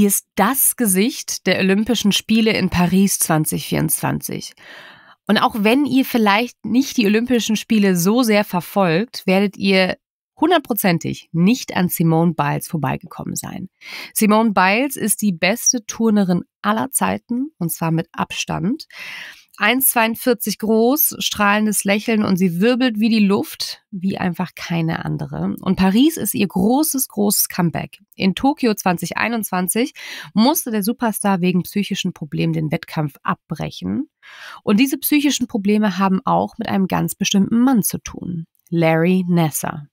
Sie ist das Gesicht der Olympischen Spiele in Paris 2024. Und auch wenn ihr vielleicht nicht die Olympischen Spiele so sehr verfolgt, werdet ihr hundertprozentig nicht an Simone Biles vorbeigekommen sein. Simone Biles ist die beste Turnerin aller Zeiten und zwar mit Abstand. 1,42 groß, strahlendes Lächeln und sie wirbelt wie die Luft, wie einfach keine andere. Und Paris ist ihr großes, großes Comeback. In Tokio 2021 musste der Superstar wegen psychischen Problemen den Wettkampf abbrechen. Und diese psychischen Probleme haben auch mit einem ganz bestimmten Mann zu tun. Larry Nasser,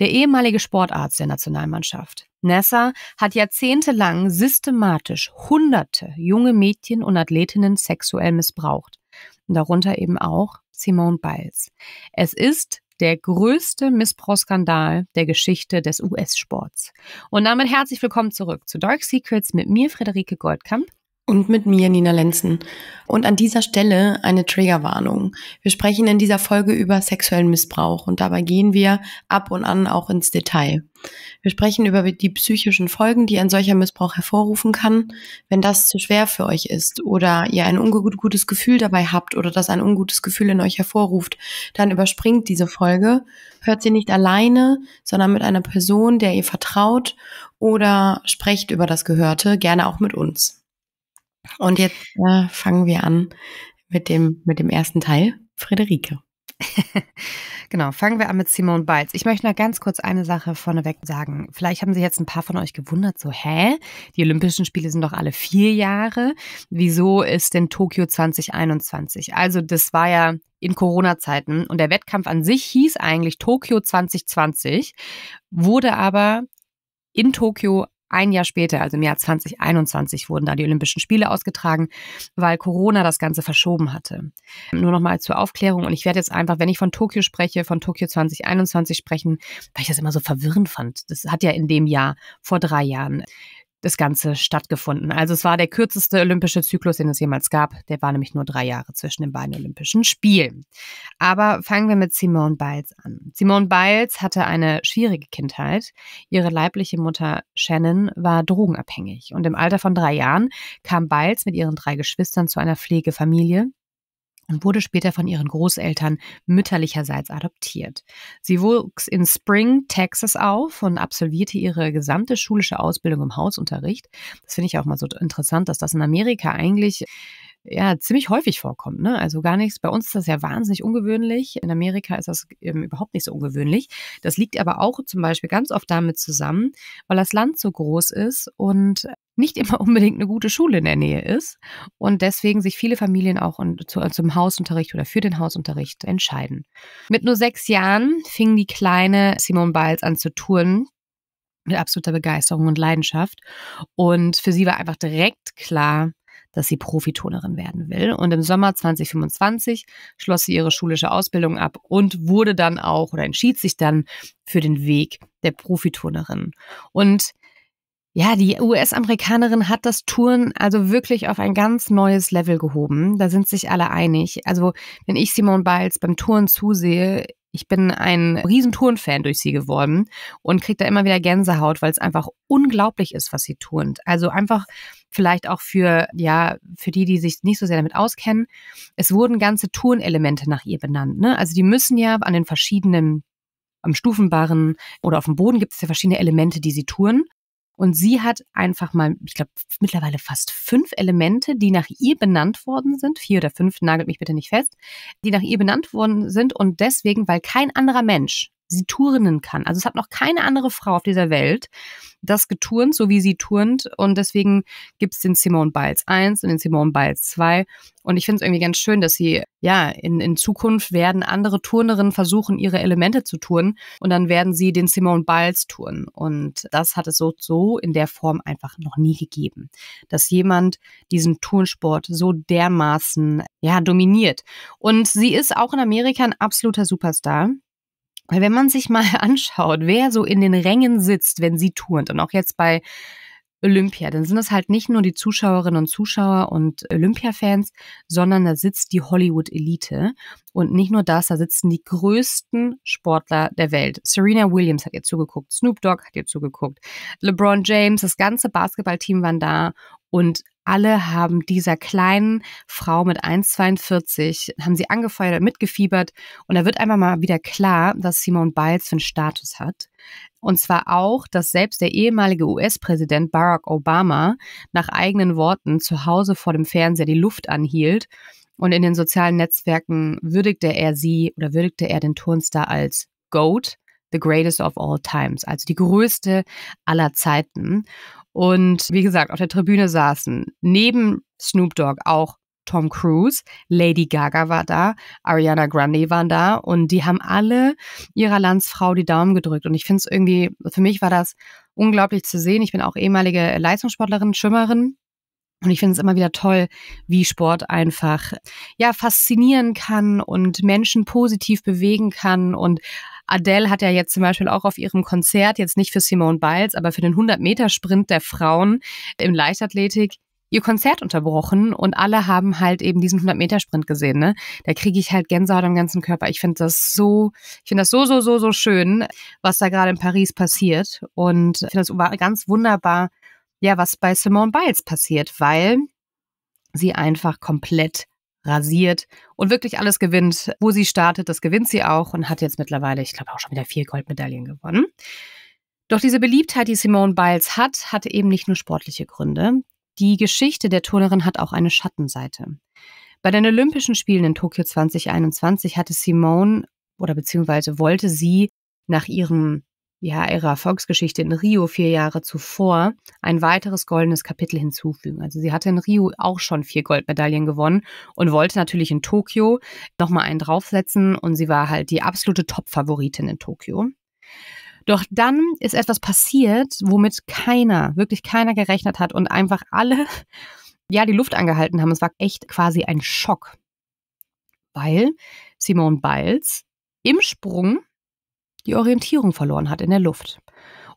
der ehemalige Sportarzt der Nationalmannschaft. Nasser hat jahrzehntelang systematisch hunderte junge Mädchen und Athletinnen sexuell missbraucht. Und darunter eben auch Simone Biles. Es ist der größte Missbrauchskandal der Geschichte des US-Sports. Und damit herzlich willkommen zurück zu Dark Secrets mit mir, Friederike Goldkamp und mit mir, Nina Lenzen. Und an dieser Stelle eine Triggerwarnung. Wir sprechen in dieser Folge über sexuellen Missbrauch und dabei gehen wir ab und an auch ins Detail. Wir sprechen über die psychischen Folgen, die ein solcher Missbrauch hervorrufen kann. Wenn das zu schwer für euch ist oder ihr ein ungutes Gefühl dabei habt oder das ein ungutes Gefühl in euch hervorruft, dann überspringt diese Folge, hört sie nicht alleine, sondern mit einer Person, der ihr vertraut oder sprecht über das Gehörte, gerne auch mit uns. Und jetzt äh, fangen wir an mit dem, mit dem ersten Teil, Friederike. genau, fangen wir an mit Simone Biles. Ich möchte noch ganz kurz eine Sache vorneweg sagen. Vielleicht haben sich jetzt ein paar von euch gewundert, so, hä? Die Olympischen Spiele sind doch alle vier Jahre. Wieso ist denn Tokio 2021? Also, das war ja in Corona-Zeiten und der Wettkampf an sich hieß eigentlich Tokio 2020, wurde aber in Tokio ein Jahr später, also im Jahr 2021, wurden da die Olympischen Spiele ausgetragen, weil Corona das Ganze verschoben hatte. Nur nochmal zur Aufklärung und ich werde jetzt einfach, wenn ich von Tokio spreche, von Tokio 2021 sprechen, weil ich das immer so verwirrend fand. Das hat ja in dem Jahr vor drei Jahren das Ganze stattgefunden. Also es war der kürzeste olympische Zyklus, den es jemals gab. Der war nämlich nur drei Jahre zwischen den beiden Olympischen Spielen. Aber fangen wir mit Simone Biles an. Simone Biles hatte eine schwierige Kindheit. Ihre leibliche Mutter Shannon war drogenabhängig und im Alter von drei Jahren kam Biles mit ihren drei Geschwistern zu einer Pflegefamilie, und wurde später von ihren Großeltern mütterlicherseits adoptiert. Sie wuchs in Spring, Texas auf und absolvierte ihre gesamte schulische Ausbildung im Hausunterricht. Das finde ich auch mal so interessant, dass das in Amerika eigentlich ja ziemlich häufig vorkommt. Ne? Also gar nichts. Bei uns ist das ja wahnsinnig ungewöhnlich. In Amerika ist das eben überhaupt nicht so ungewöhnlich. Das liegt aber auch zum Beispiel ganz oft damit zusammen, weil das Land so groß ist und nicht immer unbedingt eine gute Schule in der Nähe ist und deswegen sich viele Familien auch äh, zum Hausunterricht oder für den Hausunterricht entscheiden. Mit nur sechs Jahren fing die kleine Simone Biles an zu touren mit absoluter Begeisterung und Leidenschaft und für sie war einfach direkt klar, dass sie Profiturnerin werden will. Und im Sommer 2025 schloss sie ihre schulische Ausbildung ab und wurde dann auch oder entschied sich dann für den Weg der Profiturnerin. Und ja, die US-Amerikanerin hat das Touren also wirklich auf ein ganz neues Level gehoben. Da sind sich alle einig. Also, wenn ich Simone Biles beim Touren zusehe, ich bin ein Riesentouren-Fan durch sie geworden und kriege da immer wieder Gänsehaut, weil es einfach unglaublich ist, was sie turnt. Also einfach vielleicht auch für, ja, für die, die sich nicht so sehr damit auskennen. Es wurden ganze Turnelemente nach ihr benannt. Ne? Also die müssen ja an den verschiedenen am Stufenbarren oder auf dem Boden gibt es ja verschiedene Elemente, die sie touren. Und sie hat einfach mal, ich glaube, mittlerweile fast fünf Elemente, die nach ihr benannt worden sind, vier oder fünf, nagelt mich bitte nicht fest, die nach ihr benannt worden sind und deswegen, weil kein anderer Mensch sie turnen kann. Also es hat noch keine andere Frau auf dieser Welt das geturnt, so wie sie turnt. Und deswegen gibt es den Simone Biles 1 und den Simone Biles 2. Und ich finde es irgendwie ganz schön, dass sie, ja, in, in Zukunft werden andere Turnerinnen versuchen, ihre Elemente zu turnen. Und dann werden sie den Simone Biles turnen. Und das hat es so, so in der Form einfach noch nie gegeben. Dass jemand diesen Turnsport so dermaßen, ja, dominiert. Und sie ist auch in Amerika ein absoluter Superstar. Weil wenn man sich mal anschaut, wer so in den Rängen sitzt, wenn sie turnt und auch jetzt bei Olympia, dann sind das halt nicht nur die Zuschauerinnen und Zuschauer und Olympia-Fans, sondern da sitzt die Hollywood-Elite. Und nicht nur das, da sitzen die größten Sportler der Welt. Serena Williams hat ihr zugeguckt, Snoop Dogg hat ihr zugeguckt, LeBron James, das ganze Basketballteam waren da und alle haben dieser kleinen Frau mit 1,42, haben sie angefeuert, mitgefiebert. Und da wird einfach mal wieder klar, was Simone Biles für einen Status hat. Und zwar auch, dass selbst der ehemalige US-Präsident Barack Obama nach eigenen Worten zu Hause vor dem Fernseher die Luft anhielt. Und in den sozialen Netzwerken würdigte er sie oder würdigte er den Turnstar als GOAT, the greatest of all times, also die größte aller Zeiten. Und wie gesagt, auf der Tribüne saßen neben Snoop Dogg auch Tom Cruise, Lady Gaga war da, Ariana Grande waren da und die haben alle ihrer Landsfrau die Daumen gedrückt. Und ich finde es irgendwie, für mich war das unglaublich zu sehen. Ich bin auch ehemalige Leistungssportlerin, Schwimmerin. Und ich finde es immer wieder toll, wie Sport einfach ja faszinieren kann und Menschen positiv bewegen kann und Adele hat ja jetzt zum Beispiel auch auf ihrem Konzert, jetzt nicht für Simone Biles, aber für den 100-Meter-Sprint der Frauen im Leichtathletik ihr Konzert unterbrochen und alle haben halt eben diesen 100-Meter-Sprint gesehen. Ne? Da kriege ich halt Gänsehaut am ganzen Körper. Ich finde das so, ich finde das so, so, so, so schön, was da gerade in Paris passiert. Und ich finde das ganz wunderbar, ja, was bei Simone Biles passiert, weil sie einfach komplett rasiert und wirklich alles gewinnt. Wo sie startet, das gewinnt sie auch und hat jetzt mittlerweile, ich glaube, auch schon wieder vier Goldmedaillen gewonnen. Doch diese Beliebtheit, die Simone Biles hat, hatte eben nicht nur sportliche Gründe. Die Geschichte der Turnerin hat auch eine Schattenseite. Bei den Olympischen Spielen in Tokio 2021 hatte Simone oder beziehungsweise wollte sie nach ihrem ja, ihrer Erfolgsgeschichte in Rio vier Jahre zuvor ein weiteres goldenes Kapitel hinzufügen. Also sie hatte in Rio auch schon vier Goldmedaillen gewonnen und wollte natürlich in Tokio nochmal einen draufsetzen und sie war halt die absolute Top-Favoritin in Tokio. Doch dann ist etwas passiert, womit keiner, wirklich keiner gerechnet hat und einfach alle, ja, die Luft angehalten haben. Es war echt quasi ein Schock, weil Simone Biles im Sprung die Orientierung verloren hat in der Luft.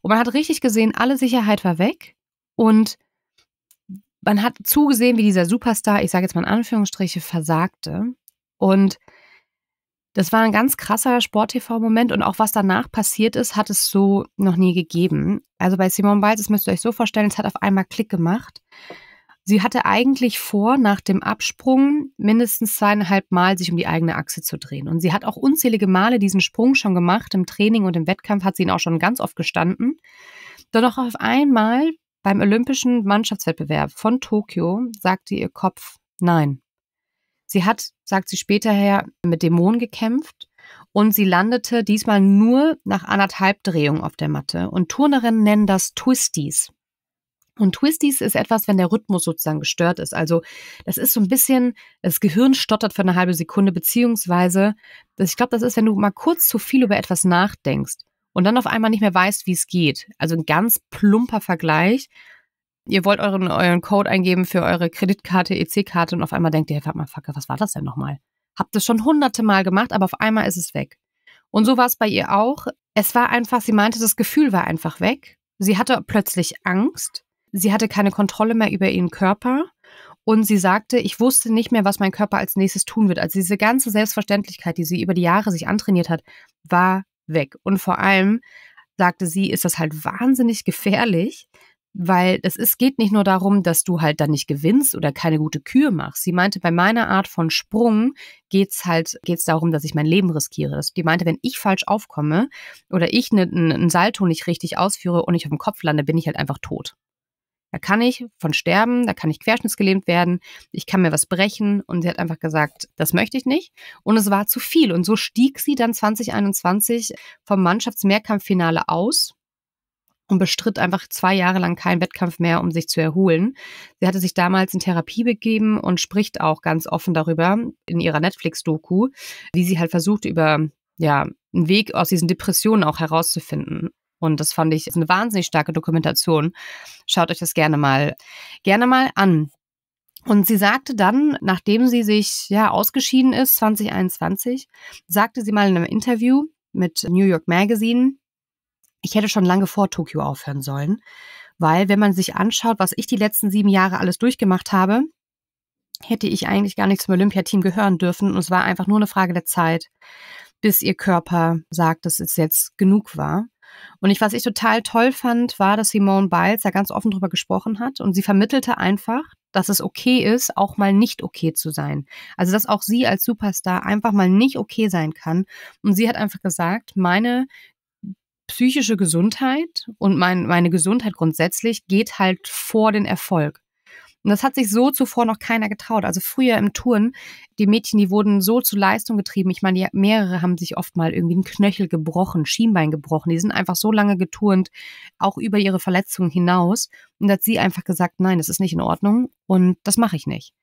Und man hat richtig gesehen, alle Sicherheit war weg und man hat zugesehen, wie dieser Superstar, ich sage jetzt mal in Anführungsstriche, versagte. Und das war ein ganz krasser Sport-TV-Moment und auch was danach passiert ist, hat es so noch nie gegeben. Also bei Simone Biles, das müsst ihr euch so vorstellen, es hat auf einmal Klick gemacht. Sie hatte eigentlich vor, nach dem Absprung mindestens zweieinhalb Mal sich um die eigene Achse zu drehen. Und sie hat auch unzählige Male diesen Sprung schon gemacht. Im Training und im Wettkampf hat sie ihn auch schon ganz oft gestanden. Doch auf einmal beim Olympischen Mannschaftswettbewerb von Tokio sagte ihr Kopf Nein. Sie hat, sagt sie später her, mit Dämonen gekämpft und sie landete diesmal nur nach anderthalb Drehungen auf der Matte. Und Turnerinnen nennen das Twisties. Und Twisties ist etwas, wenn der Rhythmus sozusagen gestört ist. Also das ist so ein bisschen, das Gehirn stottert für eine halbe Sekunde, beziehungsweise, das, ich glaube, das ist, wenn du mal kurz zu viel über etwas nachdenkst und dann auf einmal nicht mehr weißt, wie es geht. Also ein ganz plumper Vergleich. Ihr wollt euren, euren Code eingeben für eure Kreditkarte, EC-Karte und auf einmal denkt ihr, warte mal, fuck, was war das denn nochmal? Habt es schon hunderte Mal gemacht, aber auf einmal ist es weg. Und so war es bei ihr auch. Es war einfach, sie meinte, das Gefühl war einfach weg. Sie hatte plötzlich Angst Sie hatte keine Kontrolle mehr über ihren Körper. Und sie sagte, ich wusste nicht mehr, was mein Körper als nächstes tun wird. Also diese ganze Selbstverständlichkeit, die sie über die Jahre sich antrainiert hat, war weg. Und vor allem, sagte sie, ist das halt wahnsinnig gefährlich, weil es ist, geht nicht nur darum, dass du halt dann nicht gewinnst oder keine gute Kühe machst. Sie meinte, bei meiner Art von Sprung geht's halt, geht's darum, dass ich mein Leben riskiere. die meinte, wenn ich falsch aufkomme oder ich einen ne Salto nicht richtig ausführe und ich auf dem Kopf lande, bin ich halt einfach tot. Da kann ich von sterben, da kann ich querschnittsgelähmt werden, ich kann mir was brechen. Und sie hat einfach gesagt, das möchte ich nicht. Und es war zu viel. Und so stieg sie dann 2021 vom Mannschaftsmehrkampffinale aus und bestritt einfach zwei Jahre lang keinen Wettkampf mehr, um sich zu erholen. Sie hatte sich damals in Therapie begeben und spricht auch ganz offen darüber in ihrer Netflix-Doku, wie sie halt versucht, über ja, einen Weg aus diesen Depressionen auch herauszufinden. Und das fand ich eine wahnsinnig starke Dokumentation. Schaut euch das gerne mal, gerne mal an. Und sie sagte dann, nachdem sie sich ja ausgeschieden ist, 2021, sagte sie mal in einem Interview mit New York Magazine, ich hätte schon lange vor Tokio aufhören sollen, weil wenn man sich anschaut, was ich die letzten sieben Jahre alles durchgemacht habe, hätte ich eigentlich gar nicht zum Olympiateam gehören dürfen. Und es war einfach nur eine Frage der Zeit, bis ihr Körper sagt, dass es jetzt genug war. Und ich, was ich total toll fand, war, dass Simone Biles da ganz offen drüber gesprochen hat und sie vermittelte einfach, dass es okay ist, auch mal nicht okay zu sein. Also, dass auch sie als Superstar einfach mal nicht okay sein kann. Und sie hat einfach gesagt, meine psychische Gesundheit und mein, meine Gesundheit grundsätzlich geht halt vor den Erfolg. Und das hat sich so zuvor noch keiner getraut. Also früher im Turn, die Mädchen, die wurden so zu Leistung getrieben. Ich meine, die, mehrere haben sich oft mal irgendwie einen Knöchel gebrochen, Schienbein gebrochen. Die sind einfach so lange geturnt, auch über ihre Verletzungen hinaus. Und hat sie einfach gesagt, nein, das ist nicht in Ordnung und das mache ich nicht.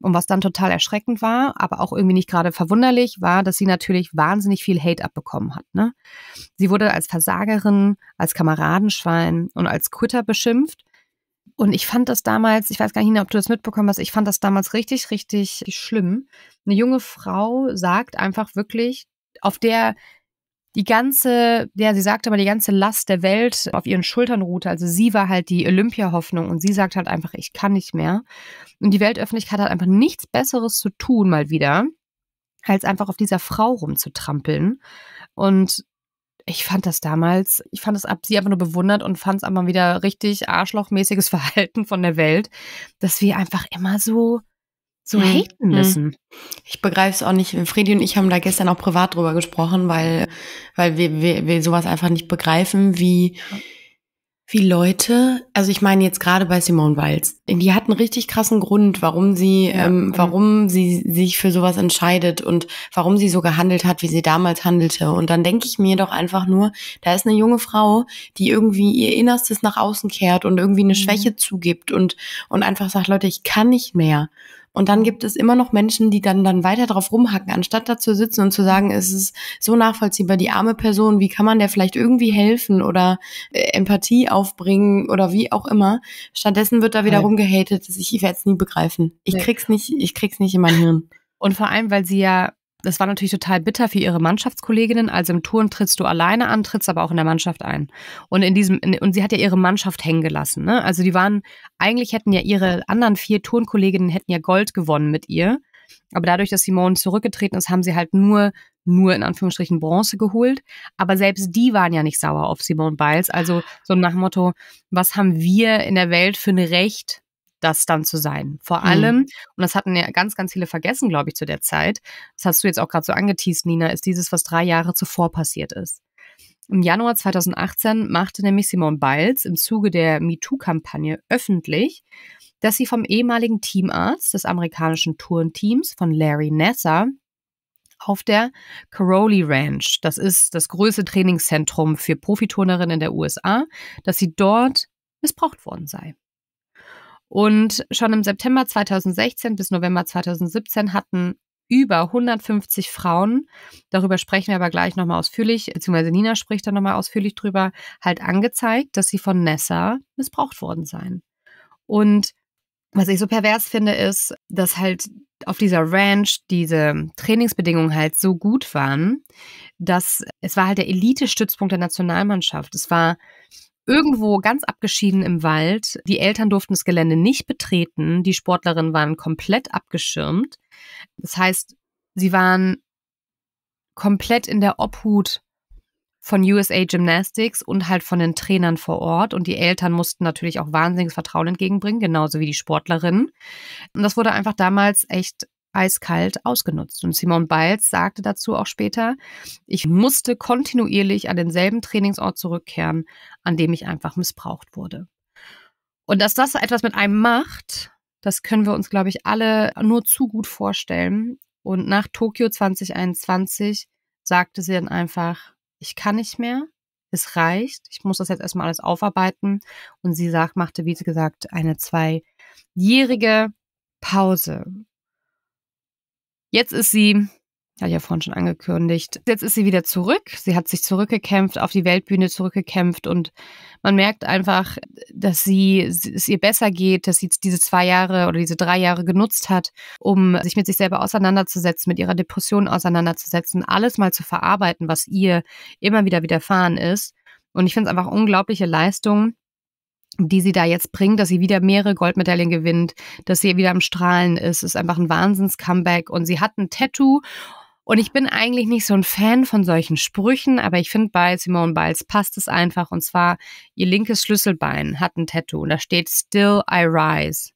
Und was dann total erschreckend war, aber auch irgendwie nicht gerade verwunderlich, war, dass sie natürlich wahnsinnig viel Hate abbekommen hat. Ne? Sie wurde als Versagerin, als Kameradenschwein und als Quitter beschimpft. Und ich fand das damals, ich weiß gar nicht, ob du das mitbekommen hast, ich fand das damals richtig, richtig schlimm. Eine junge Frau sagt einfach wirklich, auf der die ganze, ja, sie sagt aber, die ganze Last der Welt auf ihren Schultern ruhte. Also sie war halt die Olympia-Hoffnung und sie sagt halt einfach, ich kann nicht mehr. Und die Weltöffentlichkeit hat einfach nichts Besseres zu tun, mal wieder, als einfach auf dieser Frau rumzutrampeln. Und ich fand das damals, ich fand das ab sie einfach nur bewundert und fand es aber wieder richtig arschlochmäßiges Verhalten von der Welt, dass wir einfach immer so so mhm. haten mhm. müssen. Ich begreife es auch nicht. Fredi und ich haben da gestern auch privat drüber gesprochen, weil, weil wir, wir, wir sowas einfach nicht begreifen, wie, wie Leute, also ich meine jetzt gerade bei Simone Biles, die hat einen richtig krassen Grund, warum sie, ja. ähm, warum sie sich für sowas entscheidet und warum sie so gehandelt hat, wie sie damals handelte. Und dann denke ich mir doch einfach nur, da ist eine junge Frau, die irgendwie ihr Innerstes nach außen kehrt und irgendwie eine mhm. Schwäche zugibt und, und einfach sagt, Leute, ich kann nicht mehr. Und dann gibt es immer noch Menschen, die dann, dann weiter drauf rumhacken, anstatt da zu sitzen und zu sagen, es ist so nachvollziehbar, die arme Person, wie kann man der vielleicht irgendwie helfen oder äh, Empathie aufbringen oder wie auch immer. Stattdessen wird da wieder rumgehatet, dass ich, ich werde es nie begreifen. Ich nee. krieg's nicht, ich krieg's nicht in mein Hirn. Und vor allem, weil sie ja das war natürlich total bitter für ihre Mannschaftskolleginnen. Also im Turn trittst du alleine an, trittst aber auch in der Mannschaft ein. Und in diesem, in, und sie hat ja ihre Mannschaft hängen gelassen. Ne? Also die waren, eigentlich hätten ja ihre anderen vier Turnkolleginnen hätten ja Gold gewonnen mit ihr. Aber dadurch, dass Simone zurückgetreten ist, haben sie halt nur, nur in Anführungsstrichen Bronze geholt. Aber selbst die waren ja nicht sauer auf Simone Biles. Also so nach dem Motto, was haben wir in der Welt für ein Recht, das dann zu sein. Vor mhm. allem, und das hatten ja ganz, ganz viele vergessen, glaube ich, zu der Zeit, das hast du jetzt auch gerade so angeteased, Nina, ist dieses, was drei Jahre zuvor passiert ist. Im Januar 2018 machte nämlich Simone Biles im Zuge der MeToo-Kampagne öffentlich, dass sie vom ehemaligen Teamarzt des amerikanischen Tourenteams von Larry Nasser auf der Caroli Ranch, das ist das größte Trainingszentrum für Profiturnerinnen in der USA, dass sie dort missbraucht worden sei. Und schon im September 2016 bis November 2017 hatten über 150 Frauen, darüber sprechen wir aber gleich nochmal ausführlich, beziehungsweise Nina spricht da nochmal ausführlich drüber, halt angezeigt, dass sie von Nessa missbraucht worden seien. Und was ich so pervers finde, ist, dass halt auf dieser Ranch diese Trainingsbedingungen halt so gut waren, dass es war halt der Elite-Stützpunkt der Nationalmannschaft. Es war irgendwo ganz abgeschieden im Wald. Die Eltern durften das Gelände nicht betreten. Die Sportlerinnen waren komplett abgeschirmt. Das heißt, sie waren komplett in der Obhut von USA Gymnastics und halt von den Trainern vor Ort. Und die Eltern mussten natürlich auch wahnsinniges Vertrauen entgegenbringen, genauso wie die Sportlerinnen. Und das wurde einfach damals echt eiskalt ausgenutzt. Und Simone Biles sagte dazu auch später, ich musste kontinuierlich an denselben Trainingsort zurückkehren, an dem ich einfach missbraucht wurde. Und dass das etwas mit einem macht, das können wir uns, glaube ich, alle nur zu gut vorstellen. Und nach Tokio 2021 sagte sie dann einfach, ich kann nicht mehr, es reicht, ich muss das jetzt erstmal alles aufarbeiten. Und sie sagt, machte, wie sie gesagt, eine zweijährige Pause. Jetzt ist sie, hatte ich ja vorhin schon angekündigt, jetzt ist sie wieder zurück. Sie hat sich zurückgekämpft, auf die Weltbühne zurückgekämpft und man merkt einfach, dass sie es ihr besser geht, dass sie diese zwei Jahre oder diese drei Jahre genutzt hat, um sich mit sich selber auseinanderzusetzen, mit ihrer Depression auseinanderzusetzen, alles mal zu verarbeiten, was ihr immer wieder widerfahren ist. Und ich finde es einfach unglaubliche Leistung, die sie da jetzt bringt, dass sie wieder mehrere Goldmedaillen gewinnt, dass sie wieder am Strahlen ist, ist einfach ein Wahnsinns-Comeback. Und sie hat ein Tattoo. Und ich bin eigentlich nicht so ein Fan von solchen Sprüchen, aber ich finde bei Simone Biles passt es einfach. Und zwar, ihr linkes Schlüsselbein hat ein Tattoo und da steht Still I Rise.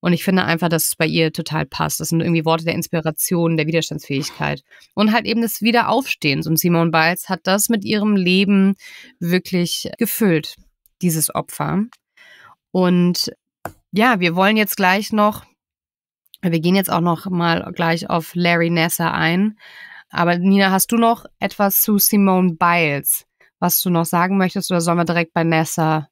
Und ich finde einfach, dass es bei ihr total passt. Das sind irgendwie Worte der Inspiration, der Widerstandsfähigkeit. Und halt eben des Wiederaufstehens. Und Simone Biles hat das mit ihrem Leben wirklich gefüllt dieses Opfer. Und ja, wir wollen jetzt gleich noch, wir gehen jetzt auch noch mal gleich auf Larry Nasser ein. Aber Nina, hast du noch etwas zu Simone Biles, was du noch sagen möchtest, oder sollen wir direkt bei Nasser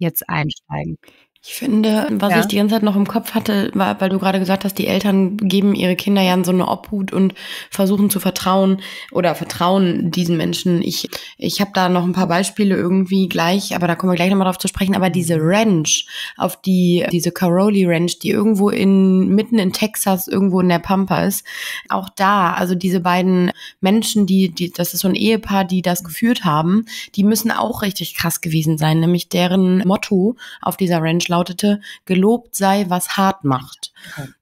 jetzt einsteigen? Ich finde, was ja. ich die ganze Zeit noch im Kopf hatte, war, weil du gerade gesagt hast, die Eltern geben ihre Kinder ja in so eine Obhut und versuchen zu vertrauen oder vertrauen diesen Menschen. Ich, ich habe da noch ein paar Beispiele irgendwie gleich, aber da kommen wir gleich nochmal drauf zu sprechen. Aber diese Ranch, auf die, diese Caroli Ranch, die irgendwo in, mitten in Texas, irgendwo in der Pampa ist, auch da, also diese beiden Menschen, die, die, das ist so ein Ehepaar, die das geführt haben, die müssen auch richtig krass gewesen sein, nämlich deren Motto auf dieser Ranch lautete, gelobt sei, was hart macht.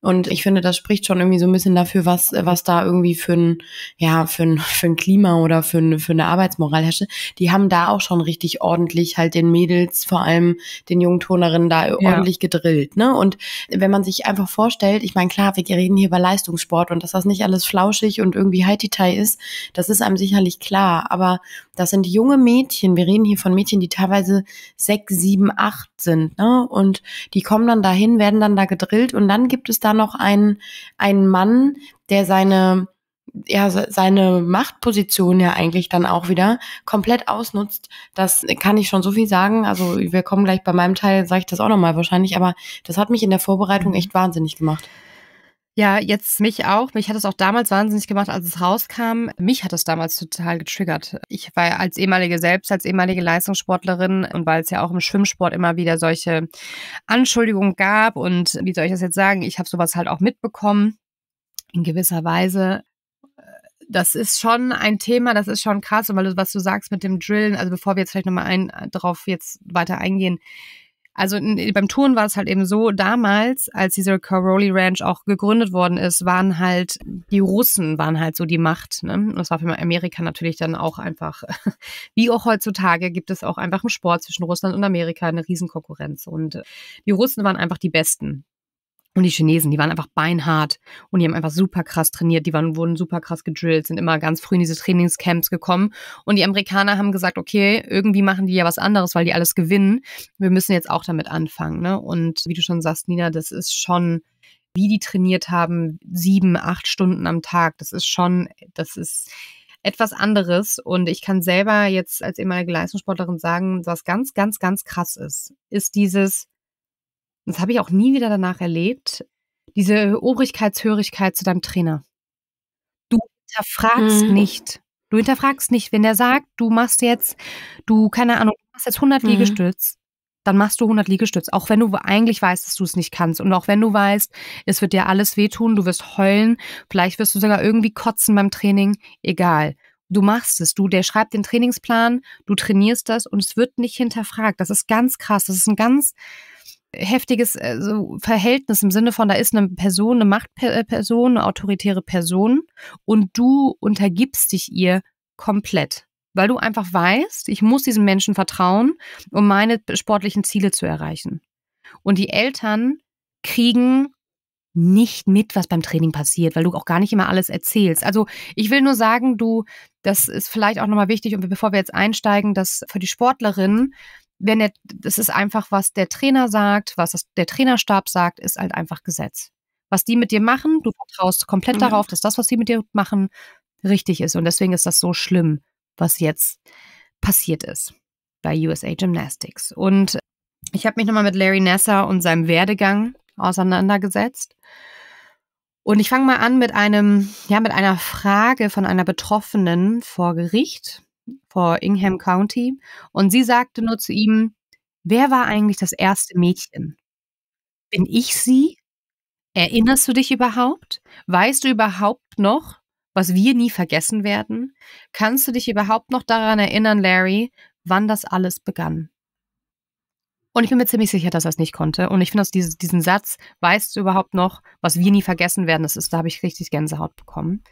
Und ich finde, das spricht schon irgendwie so ein bisschen dafür, was, was da irgendwie für ein, ja, für ein, für ein Klima oder für, ein, für eine Arbeitsmoral herrscht. Die haben da auch schon richtig ordentlich halt den Mädels, vor allem den jungen Turnerinnen da ja. ordentlich gedrillt, ne? Und wenn man sich einfach vorstellt, ich meine, klar, wir reden hier über Leistungssport und dass das nicht alles flauschig und irgendwie heititei ist, das ist einem sicherlich klar. Aber das sind junge Mädchen. Wir reden hier von Mädchen, die teilweise sechs, sieben, acht sind, ne? Und die kommen dann dahin, werden dann da gedrillt und dann gibt es da noch einen, einen Mann, der seine, ja, seine Machtposition ja eigentlich dann auch wieder komplett ausnutzt. Das kann ich schon so viel sagen. Also wir kommen gleich bei meinem Teil, sage ich das auch nochmal wahrscheinlich, aber das hat mich in der Vorbereitung mhm. echt wahnsinnig gemacht. Ja, jetzt mich auch. Mich hat es auch damals wahnsinnig gemacht, als es rauskam. Mich hat es damals total getriggert. Ich war als ehemalige selbst, als ehemalige Leistungssportlerin und weil es ja auch im Schwimmsport immer wieder solche Anschuldigungen gab und wie soll ich das jetzt sagen, ich habe sowas halt auch mitbekommen in gewisser Weise. Das ist schon ein Thema, das ist schon krass. Und weil du, was du sagst mit dem Drillen, also bevor wir jetzt vielleicht nochmal ein, äh, drauf jetzt weiter eingehen, also beim Touren war es halt eben so, damals, als diese Caroli Ranch auch gegründet worden ist, waren halt die Russen, waren halt so die Macht. Ne? Und das war für Amerika natürlich dann auch einfach, wie auch heutzutage, gibt es auch einfach im Sport zwischen Russland und Amerika eine Riesenkonkurrenz. Und äh, die Russen waren einfach die Besten. Und die Chinesen, die waren einfach beinhart und die haben einfach super krass trainiert. Die waren, wurden super krass gedrillt, sind immer ganz früh in diese Trainingscamps gekommen. Und die Amerikaner haben gesagt, okay, irgendwie machen die ja was anderes, weil die alles gewinnen. Wir müssen jetzt auch damit anfangen. Ne? Und wie du schon sagst, Nina, das ist schon, wie die trainiert haben, sieben, acht Stunden am Tag. Das ist schon, das ist etwas anderes. Und ich kann selber jetzt als ehemalige Leistungssportlerin sagen, was ganz, ganz, ganz krass ist, ist dieses, das habe ich auch nie wieder danach erlebt, diese Obrigkeitshörigkeit zu deinem Trainer. Du hinterfragst mhm. nicht. Du hinterfragst nicht, wenn der sagt, du machst jetzt, du, keine Ahnung, du machst jetzt 100 mhm. Liegestütz, dann machst du 100 Liegestütz, auch wenn du eigentlich weißt, dass du es nicht kannst und auch wenn du weißt, es wird dir alles wehtun, du wirst heulen, vielleicht wirst du sogar irgendwie kotzen beim Training, egal. Du machst es, du, der schreibt den Trainingsplan, du trainierst das und es wird nicht hinterfragt. Das ist ganz krass, das ist ein ganz, heftiges äh, so Verhältnis im Sinne von, da ist eine Person, eine Machtperson, äh, eine autoritäre Person und du untergibst dich ihr komplett. Weil du einfach weißt, ich muss diesem Menschen vertrauen, um meine sportlichen Ziele zu erreichen. Und die Eltern kriegen nicht mit, was beim Training passiert, weil du auch gar nicht immer alles erzählst. Also ich will nur sagen, du, das ist vielleicht auch nochmal wichtig und bevor wir jetzt einsteigen, dass für die Sportlerinnen wenn der, das ist einfach, was der Trainer sagt, was das, der Trainerstab sagt, ist halt einfach Gesetz. Was die mit dir machen, du vertraust komplett mhm. darauf, dass das, was die mit dir machen, richtig ist. Und deswegen ist das so schlimm, was jetzt passiert ist bei USA Gymnastics. Und ich habe mich nochmal mit Larry Nasser und seinem Werdegang auseinandergesetzt. Und ich fange mal an mit einem, ja, mit einer Frage von einer Betroffenen vor Gericht vor Ingham County. Und sie sagte nur zu ihm, wer war eigentlich das erste Mädchen? Bin ich sie? Erinnerst du dich überhaupt? Weißt du überhaupt noch, was wir nie vergessen werden? Kannst du dich überhaupt noch daran erinnern, Larry, wann das alles begann? Und ich bin mir ziemlich sicher, dass er es nicht konnte. Und ich finde, dass diese, diesen Satz, weißt du überhaupt noch, was wir nie vergessen werden, das ist, da habe ich richtig Gänsehaut bekommen.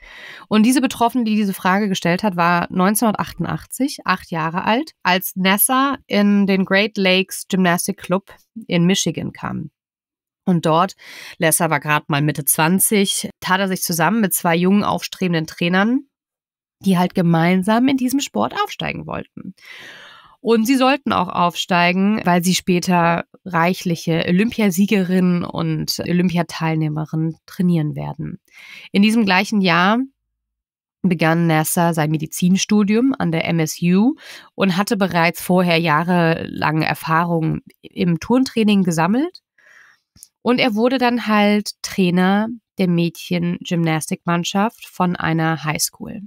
Und diese Betroffene, die diese Frage gestellt hat, war 1988, acht Jahre alt, als NASA in den Great Lakes Gymnastic Club in Michigan kam. Und dort, Lessa war gerade mal Mitte 20, tat er sich zusammen mit zwei jungen, aufstrebenden Trainern, die halt gemeinsam in diesem Sport aufsteigen wollten. Und sie sollten auch aufsteigen, weil sie später reichliche Olympiasiegerinnen und Olympiateilnehmerinnen trainieren werden. In diesem gleichen Jahr begann Nasser sein Medizinstudium an der MSU und hatte bereits vorher jahrelange Erfahrung im Turntraining gesammelt. Und er wurde dann halt Trainer der Mädchen-Gymnastikmannschaft von einer Highschool.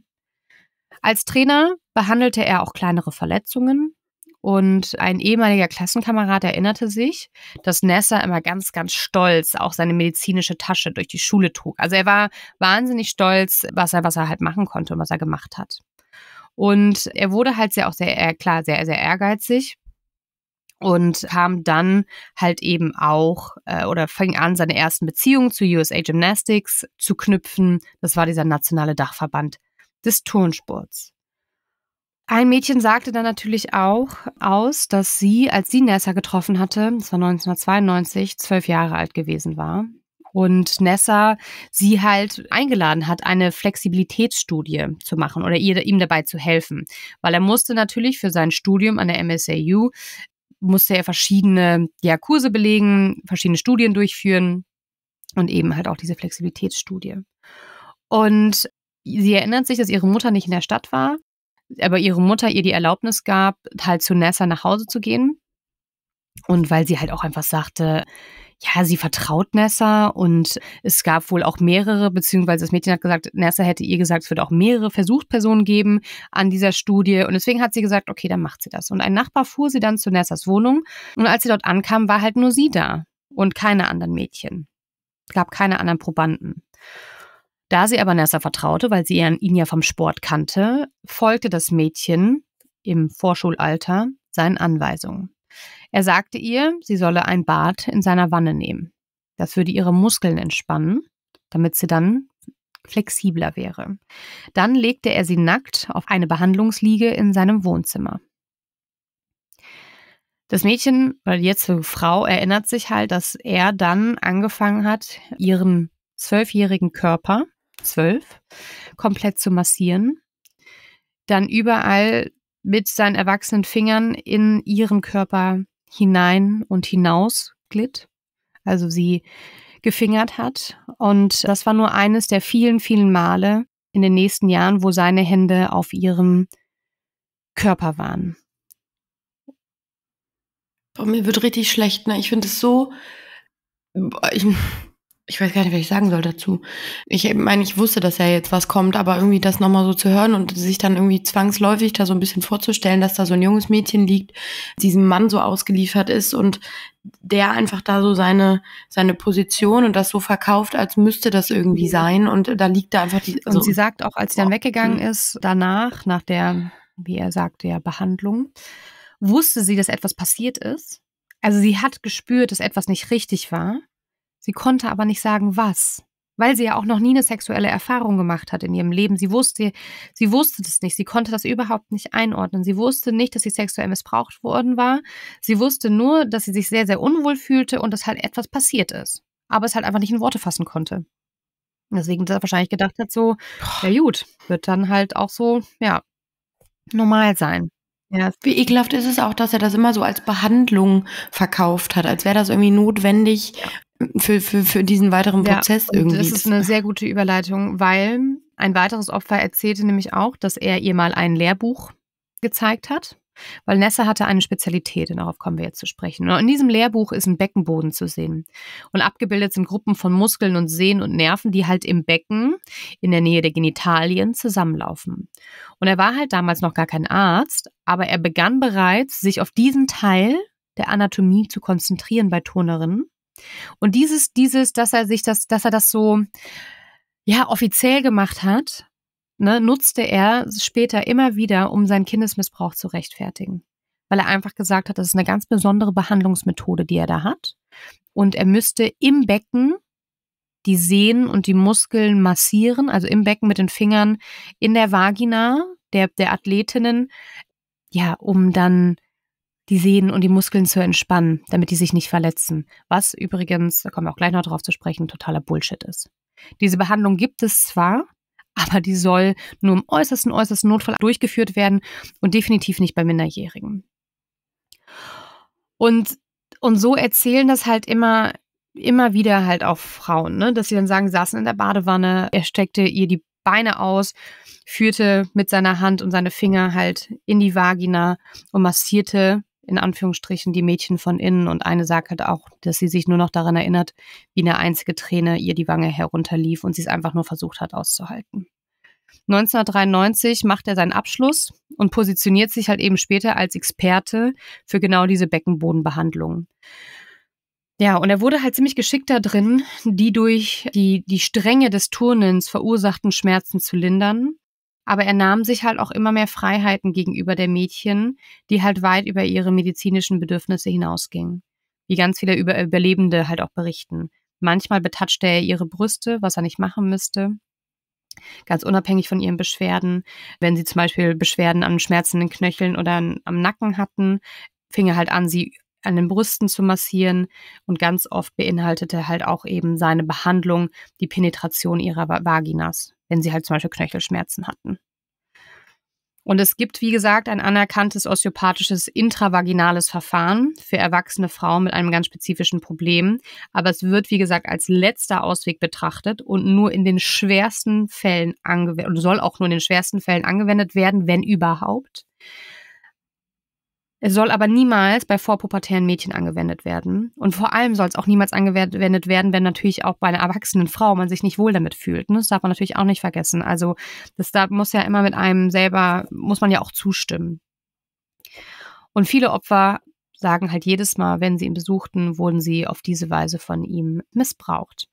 Als Trainer behandelte er auch kleinere Verletzungen, und ein ehemaliger Klassenkamerad erinnerte sich, dass Nessa immer ganz, ganz stolz auch seine medizinische Tasche durch die Schule trug. Also er war wahnsinnig stolz, was er, was er halt machen konnte und was er gemacht hat. Und er wurde halt sehr, auch sehr, äh, klar, sehr, sehr ehrgeizig und kam dann halt eben auch äh, oder fing an, seine ersten Beziehungen zu USA Gymnastics zu knüpfen. Das war dieser nationale Dachverband des Turnsports. Ein Mädchen sagte dann natürlich auch aus, dass sie, als sie Nessa getroffen hatte, das war 1992, zwölf Jahre alt gewesen war. Und Nessa sie halt eingeladen hat, eine Flexibilitätsstudie zu machen oder ihr, ihm dabei zu helfen. Weil er musste natürlich für sein Studium an der MSAU, musste er verschiedene ja, Kurse belegen, verschiedene Studien durchführen und eben halt auch diese Flexibilitätsstudie. Und sie erinnert sich, dass ihre Mutter nicht in der Stadt war aber ihre Mutter ihr die Erlaubnis gab, halt zu Nessa nach Hause zu gehen. Und weil sie halt auch einfach sagte, ja, sie vertraut Nessa und es gab wohl auch mehrere, beziehungsweise das Mädchen hat gesagt, Nessa hätte ihr gesagt, es würde auch mehrere Versuchspersonen geben an dieser Studie und deswegen hat sie gesagt, okay, dann macht sie das. Und ein Nachbar fuhr sie dann zu Nessas Wohnung und als sie dort ankam, war halt nur sie da und keine anderen Mädchen. Es gab keine anderen Probanden. Da sie aber Nessa vertraute, weil sie ihn ja vom Sport kannte, folgte das Mädchen im Vorschulalter seinen Anweisungen. Er sagte ihr, sie solle ein Bad in seiner Wanne nehmen. Das würde ihre Muskeln entspannen, damit sie dann flexibler wäre. Dann legte er sie nackt auf eine Behandlungsliege in seinem Wohnzimmer. Das Mädchen oder die jetzige Frau erinnert sich halt, dass er dann angefangen hat, ihren zwölfjährigen Körper zwölf komplett zu massieren, dann überall mit seinen erwachsenen Fingern in ihren Körper hinein und hinaus glitt, also sie gefingert hat. Und das war nur eines der vielen, vielen Male in den nächsten Jahren, wo seine Hände auf ihrem Körper waren. Boah, mir wird richtig schlecht, ne? Ich finde es so. Ich, ich weiß gar nicht, was ich sagen soll dazu. Ich meine, ich wusste, dass ja jetzt was kommt, aber irgendwie das nochmal so zu hören und sich dann irgendwie zwangsläufig da so ein bisschen vorzustellen, dass da so ein junges Mädchen liegt, diesem Mann so ausgeliefert ist und der einfach da so seine, seine Position und das so verkauft, als müsste das irgendwie sein und da liegt da einfach die. Also und sie sagt auch, als sie dann oh, weggegangen hm. ist, danach, nach der, wie er sagt, der Behandlung, wusste sie, dass etwas passiert ist. Also sie hat gespürt, dass etwas nicht richtig war Sie konnte aber nicht sagen, was, weil sie ja auch noch nie eine sexuelle Erfahrung gemacht hat in ihrem Leben. Sie wusste, sie wusste das nicht. Sie konnte das überhaupt nicht einordnen. Sie wusste nicht, dass sie sexuell missbraucht worden war. Sie wusste nur, dass sie sich sehr, sehr unwohl fühlte und dass halt etwas passiert ist. Aber es halt einfach nicht in Worte fassen konnte. Deswegen dass er wahrscheinlich gedacht hat, so, ja gut, wird dann halt auch so, ja, normal sein. Ja. Wie ekelhaft ist es auch, dass er das immer so als Behandlung verkauft hat, als wäre das irgendwie notwendig, für, für, für diesen weiteren Prozess ja, irgendwie. Das ist eine sehr gute Überleitung, weil ein weiteres Opfer erzählte nämlich auch, dass er ihr mal ein Lehrbuch gezeigt hat. Weil Nessa hatte eine Spezialität, und darauf kommen wir jetzt zu sprechen. Und in diesem Lehrbuch ist ein Beckenboden zu sehen. Und abgebildet sind Gruppen von Muskeln und Sehnen und Nerven, die halt im Becken in der Nähe der Genitalien zusammenlaufen. Und er war halt damals noch gar kein Arzt, aber er begann bereits, sich auf diesen Teil der Anatomie zu konzentrieren bei Turnerinnen und dieses, dieses, dass er sich das, dass er das so, ja, offiziell gemacht hat, ne, nutzte er später immer wieder, um seinen Kindesmissbrauch zu rechtfertigen. Weil er einfach gesagt hat, das ist eine ganz besondere Behandlungsmethode, die er da hat. Und er müsste im Becken die Sehnen und die Muskeln massieren, also im Becken mit den Fingern in der Vagina der, der Athletinnen, ja, um dann die Sehnen und die Muskeln zu entspannen, damit die sich nicht verletzen. Was übrigens, da kommen wir auch gleich noch drauf zu sprechen, totaler Bullshit ist. Diese Behandlung gibt es zwar, aber die soll nur im äußersten, äußersten Notfall durchgeführt werden und definitiv nicht bei Minderjährigen. Und, und so erzählen das halt immer, immer wieder halt auch Frauen, ne? dass sie dann sagen, saßen in der Badewanne, er steckte ihr die Beine aus, führte mit seiner Hand und seine Finger halt in die Vagina und massierte in Anführungsstrichen die Mädchen von innen und eine sagt halt auch, dass sie sich nur noch daran erinnert, wie eine einzige Träne ihr die Wange herunterlief und sie es einfach nur versucht hat auszuhalten. 1993 macht er seinen Abschluss und positioniert sich halt eben später als Experte für genau diese Beckenbodenbehandlung. Ja, und er wurde halt ziemlich geschickt da drin, die durch die, die Strenge des Turnens verursachten Schmerzen zu lindern aber er nahm sich halt auch immer mehr Freiheiten gegenüber der Mädchen, die halt weit über ihre medizinischen Bedürfnisse hinausgingen. Wie ganz viele über Überlebende halt auch berichten. Manchmal betatschte er ihre Brüste, was er nicht machen müsste. Ganz unabhängig von ihren Beschwerden. Wenn sie zum Beispiel Beschwerden an schmerzenden Knöcheln oder am Nacken hatten, fing er halt an, sie an den Brüsten zu massieren und ganz oft beinhaltete halt auch eben seine Behandlung die Penetration ihrer Vaginas wenn sie halt zum Beispiel Knöchelschmerzen hatten. Und es gibt, wie gesagt, ein anerkanntes osteopathisches intravaginales Verfahren für erwachsene Frauen mit einem ganz spezifischen Problem. Aber es wird, wie gesagt, als letzter Ausweg betrachtet und nur in den schwersten Fällen angewendet, soll auch nur in den schwersten Fällen angewendet werden, wenn überhaupt. Es soll aber niemals bei vorpubertären Mädchen angewendet werden. Und vor allem soll es auch niemals angewendet werden, wenn natürlich auch bei einer erwachsenen Frau man sich nicht wohl damit fühlt. Ne? Das darf man natürlich auch nicht vergessen. Also das da muss ja immer mit einem selber, muss man ja auch zustimmen. Und viele Opfer sagen halt jedes Mal, wenn sie ihn besuchten, wurden sie auf diese Weise von ihm missbraucht.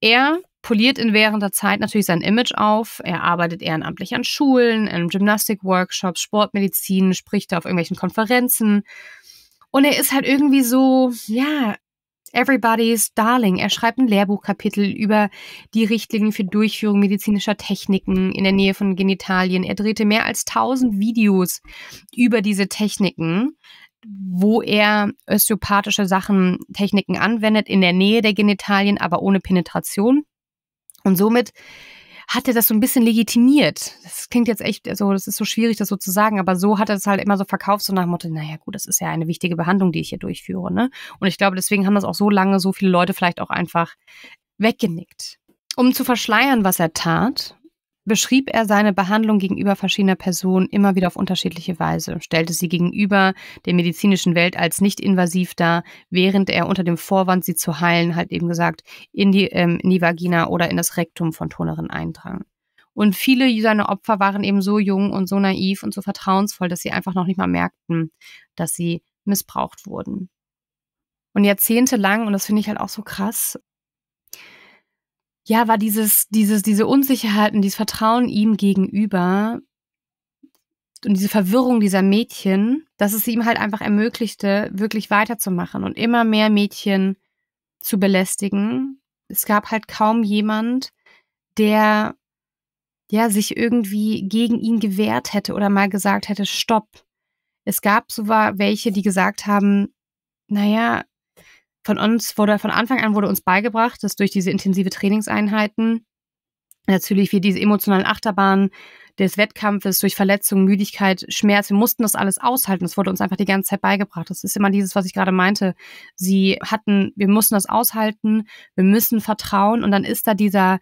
Er poliert in währender Zeit natürlich sein Image auf. Er arbeitet ehrenamtlich an Schulen, in Gymnastikworkshops, Sportmedizin, spricht auf irgendwelchen Konferenzen. Und er ist halt irgendwie so, ja, everybody's darling. Er schreibt ein Lehrbuchkapitel über die Richtlinien für Durchführung medizinischer Techniken in der Nähe von Genitalien. Er drehte mehr als 1000 Videos über diese Techniken wo er osteopathische Sachen, Techniken anwendet, in der Nähe der Genitalien, aber ohne Penetration. Und somit hat er das so ein bisschen legitimiert. Das klingt jetzt echt, also das ist so schwierig, das so zu sagen, aber so hat er es halt immer so verkauft, so nach dem Motto, naja gut, das ist ja eine wichtige Behandlung, die ich hier durchführe. Ne? Und ich glaube, deswegen haben das auch so lange so viele Leute vielleicht auch einfach weggenickt. Um zu verschleiern, was er tat, beschrieb er seine Behandlung gegenüber verschiedener Personen immer wieder auf unterschiedliche Weise, stellte sie gegenüber der medizinischen Welt als nicht invasiv dar, während er unter dem Vorwand, sie zu heilen, halt eben gesagt, in die, ähm, in die Vagina oder in das Rektum von Tonerinnen eindrang. Und viele seiner Opfer waren eben so jung und so naiv und so vertrauensvoll, dass sie einfach noch nicht mal merkten, dass sie missbraucht wurden. Und jahrzehntelang, und das finde ich halt auch so krass, ja, war dieses, dieses, diese Unsicherheit und dieses Vertrauen ihm gegenüber und diese Verwirrung dieser Mädchen, dass es ihm halt einfach ermöglichte, wirklich weiterzumachen und immer mehr Mädchen zu belästigen. Es gab halt kaum jemand, der ja sich irgendwie gegen ihn gewehrt hätte oder mal gesagt hätte, stopp. Es gab sogar welche, die gesagt haben, naja, von uns wurde, von Anfang an wurde uns beigebracht, dass durch diese intensive Trainingseinheiten natürlich wir diese emotionalen Achterbahnen des Wettkampfes durch Verletzungen, Müdigkeit, Schmerz, wir mussten das alles aushalten. Das wurde uns einfach die ganze Zeit beigebracht. Das ist immer dieses, was ich gerade meinte. Sie hatten, wir mussten das aushalten, wir müssen vertrauen und dann ist da dieser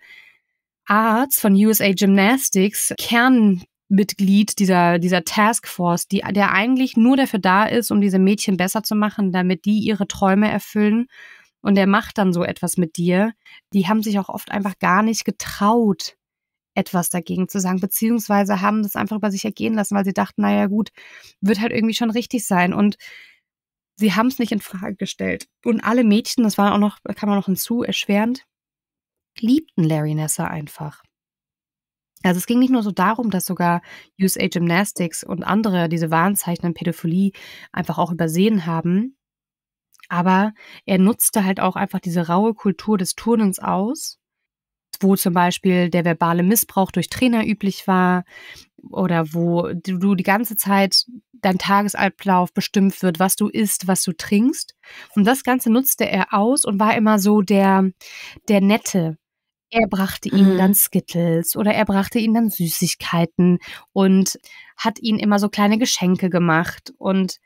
Arzt von USA Gymnastics, Kern Mitglied dieser, dieser Taskforce, die, der eigentlich nur dafür da ist, um diese Mädchen besser zu machen, damit die ihre Träume erfüllen. Und der macht dann so etwas mit dir. Die haben sich auch oft einfach gar nicht getraut, etwas dagegen zu sagen, beziehungsweise haben das einfach über sich ergehen lassen, weil sie dachten, naja, gut, wird halt irgendwie schon richtig sein. Und sie haben es nicht in Frage gestellt. Und alle Mädchen, das war auch noch, kam auch noch hinzu, erschwerend, liebten Larry Nessa einfach. Also es ging nicht nur so darum, dass sogar USA Gymnastics und andere diese Warnzeichen an Pädophilie einfach auch übersehen haben, aber er nutzte halt auch einfach diese raue Kultur des Turnens aus, wo zum Beispiel der verbale Missbrauch durch Trainer üblich war oder wo du die ganze Zeit dein Tagesablauf bestimmt wird, was du isst, was du trinkst. Und das Ganze nutzte er aus und war immer so der, der Nette, er brachte ihnen mhm. dann Skittles oder er brachte ihnen dann Süßigkeiten und hat ihnen immer so kleine Geschenke gemacht und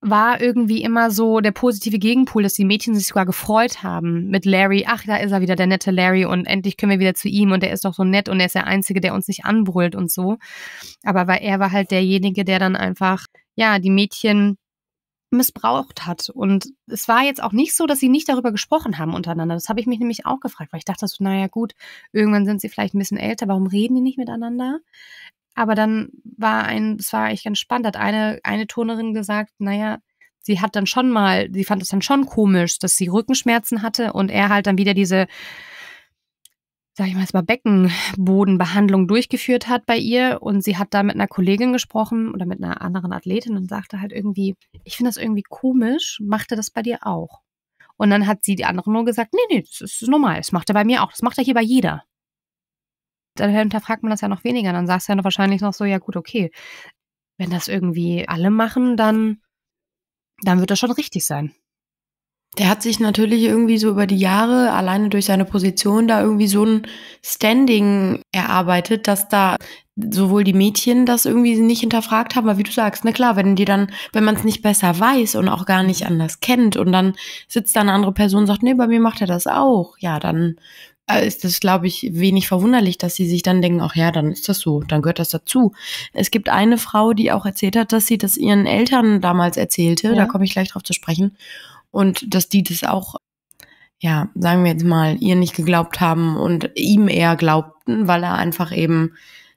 war irgendwie immer so der positive Gegenpol, dass die Mädchen sich sogar gefreut haben mit Larry. Ach, da ist er wieder, der nette Larry und endlich können wir wieder zu ihm und er ist doch so nett und er ist der Einzige, der uns nicht anbrüllt und so. Aber weil er war halt derjenige, der dann einfach, ja, die Mädchen missbraucht hat. Und es war jetzt auch nicht so, dass sie nicht darüber gesprochen haben untereinander. Das habe ich mich nämlich auch gefragt, weil ich dachte so, naja gut, irgendwann sind sie vielleicht ein bisschen älter, warum reden die nicht miteinander? Aber dann war ein, es war eigentlich ganz spannend, hat eine, eine Turnerin gesagt, naja, sie hat dann schon mal, sie fand es dann schon komisch, dass sie Rückenschmerzen hatte und er halt dann wieder diese sag ich mal, es Beckenbodenbehandlung durchgeführt hat bei ihr und sie hat da mit einer Kollegin gesprochen oder mit einer anderen Athletin und sagte halt irgendwie, ich finde das irgendwie komisch, macht er das bei dir auch? Und dann hat sie die andere nur gesagt, nee, nee, das ist normal, das macht er bei mir auch, das macht er hier bei jeder. Dann hinterfragt man das ja noch weniger, dann sagst du ja noch wahrscheinlich noch so, ja gut, okay, wenn das irgendwie alle machen, dann, dann wird das schon richtig sein der hat sich natürlich irgendwie so über die Jahre alleine durch seine Position da irgendwie so ein Standing erarbeitet, dass da sowohl die Mädchen das irgendwie nicht hinterfragt haben, weil wie du sagst, na klar, wenn die dann, wenn man es nicht besser weiß und auch gar nicht anders kennt und dann sitzt da eine andere Person und sagt, nee, bei mir macht er das auch, ja, dann äh, ist das, glaube ich, wenig verwunderlich, dass sie sich dann denken, ach ja, dann ist das so, dann gehört das dazu. Es gibt eine Frau, die auch erzählt hat, dass sie das ihren Eltern damals erzählte, ja. da komme ich gleich drauf zu sprechen und dass die das auch, ja, sagen wir jetzt mal, ihr nicht geglaubt haben und ihm eher glaubten, weil er einfach eben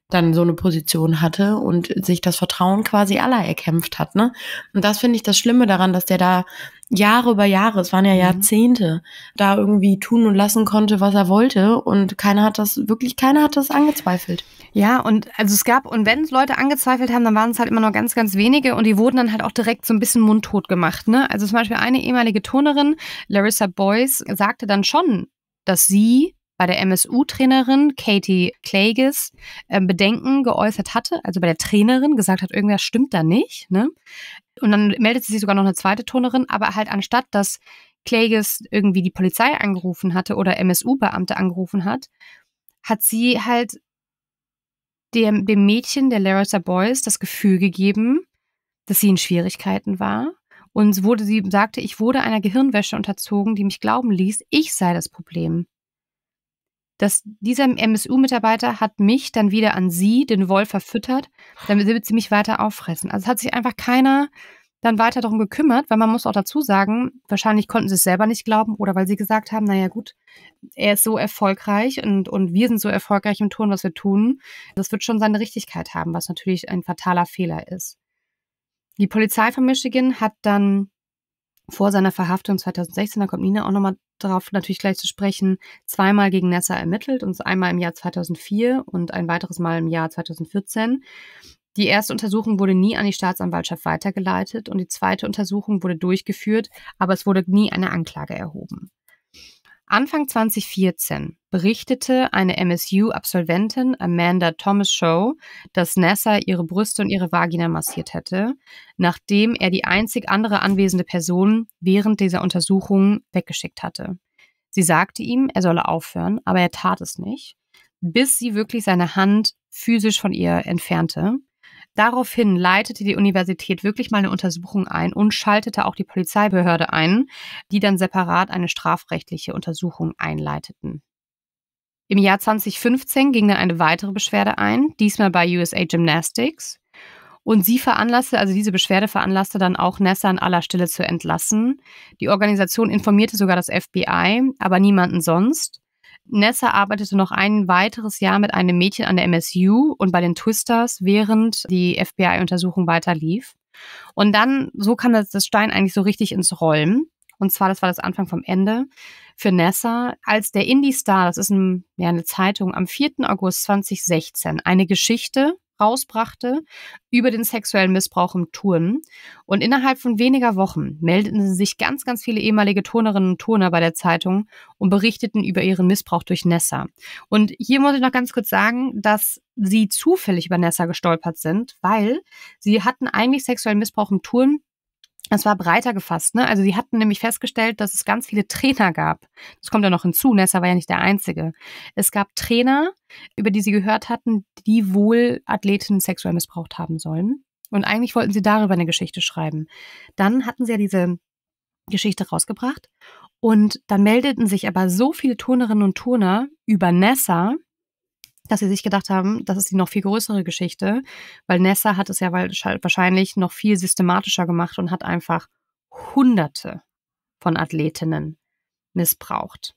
dann so eine Position hatte und sich das Vertrauen quasi aller erkämpft hat, ne? Und das finde ich das Schlimme daran, dass der da Jahre über Jahre, es waren ja mhm. Jahrzehnte, da irgendwie tun und lassen konnte, was er wollte und keiner hat das, wirklich keiner hat das angezweifelt. Ja, und also es gab, und wenn Leute angezweifelt haben, dann waren es halt immer nur ganz, ganz wenige und die wurden dann halt auch direkt so ein bisschen mundtot gemacht. Ne? Also zum Beispiel eine ehemalige Turnerin, Larissa Boyce, sagte dann schon, dass sie bei der MSU-Trainerin Katie Klages äh, Bedenken geäußert hatte, also bei der Trainerin gesagt hat, irgendwas stimmt da nicht. Ne? Und dann meldete sich sogar noch eine zweite Turnerin, aber halt anstatt, dass Klages irgendwie die Polizei angerufen hatte oder MSU-Beamte angerufen hat, hat sie halt dem, dem Mädchen der Larissa Boys das Gefühl gegeben, dass sie in Schwierigkeiten war. Und wurde, sie sagte, ich wurde einer Gehirnwäsche unterzogen, die mich glauben ließ, ich sei das Problem. Das, dieser MSU-Mitarbeiter hat mich dann wieder an sie, den Wolf, verfüttert, damit sie mich weiter auffressen. Also es hat sich einfach keiner dann weiter darum gekümmert, weil man muss auch dazu sagen, wahrscheinlich konnten sie es selber nicht glauben oder weil sie gesagt haben, naja gut, er ist so erfolgreich und, und wir sind so erfolgreich im Tun, was wir tun. Das wird schon seine Richtigkeit haben, was natürlich ein fataler Fehler ist. Die Polizei von Michigan hat dann vor seiner Verhaftung 2016, da kommt Nina auch nochmal darauf natürlich gleich zu sprechen, zweimal gegen Nessa ermittelt, und einmal im Jahr 2004 und ein weiteres Mal im Jahr 2014. Die erste Untersuchung wurde nie an die Staatsanwaltschaft weitergeleitet und die zweite Untersuchung wurde durchgeführt, aber es wurde nie eine Anklage erhoben. Anfang 2014 berichtete eine MSU-Absolventin Amanda Thomas Show, dass Nasser ihre Brüste und ihre Vagina massiert hätte, nachdem er die einzig andere anwesende Person während dieser Untersuchung weggeschickt hatte. Sie sagte ihm, er solle aufhören, aber er tat es nicht, bis sie wirklich seine Hand physisch von ihr entfernte. Daraufhin leitete die Universität wirklich mal eine Untersuchung ein und schaltete auch die Polizeibehörde ein, die dann separat eine strafrechtliche Untersuchung einleiteten. Im Jahr 2015 ging dann eine weitere Beschwerde ein, diesmal bei USA Gymnastics. Und sie veranlasste, also diese Beschwerde veranlasste dann auch Nessa an aller Stelle zu entlassen. Die Organisation informierte sogar das FBI, aber niemanden sonst. Nessa arbeitete noch ein weiteres Jahr mit einem Mädchen an der MSU und bei den Twisters, während die FBI-Untersuchung weiter lief. Und dann, so kam das, das Stein eigentlich so richtig ins Rollen. Und zwar, das war das Anfang vom Ende für Nessa, als der Indie Star, das ist ein, ja, eine Zeitung, am 4. August 2016 eine Geschichte rausbrachte über den sexuellen Missbrauch im Turnen. Und innerhalb von weniger Wochen meldeten sich ganz, ganz viele ehemalige Turnerinnen und Turner bei der Zeitung und berichteten über ihren Missbrauch durch Nessa. Und hier muss ich noch ganz kurz sagen, dass sie zufällig über Nessa gestolpert sind, weil sie hatten eigentlich sexuellen Missbrauch im Turnen es war breiter gefasst. Ne? Also sie hatten nämlich festgestellt, dass es ganz viele Trainer gab. Das kommt ja noch hinzu, Nessa war ja nicht der Einzige. Es gab Trainer, über die sie gehört hatten, die wohl Athletinnen sexuell missbraucht haben sollen. Und eigentlich wollten sie darüber eine Geschichte schreiben. Dann hatten sie ja diese Geschichte rausgebracht. Und dann meldeten sich aber so viele Turnerinnen und Turner über Nessa, dass sie sich gedacht haben, das ist die noch viel größere Geschichte, weil Nessa hat es ja wahrscheinlich noch viel systematischer gemacht und hat einfach Hunderte von Athletinnen missbraucht.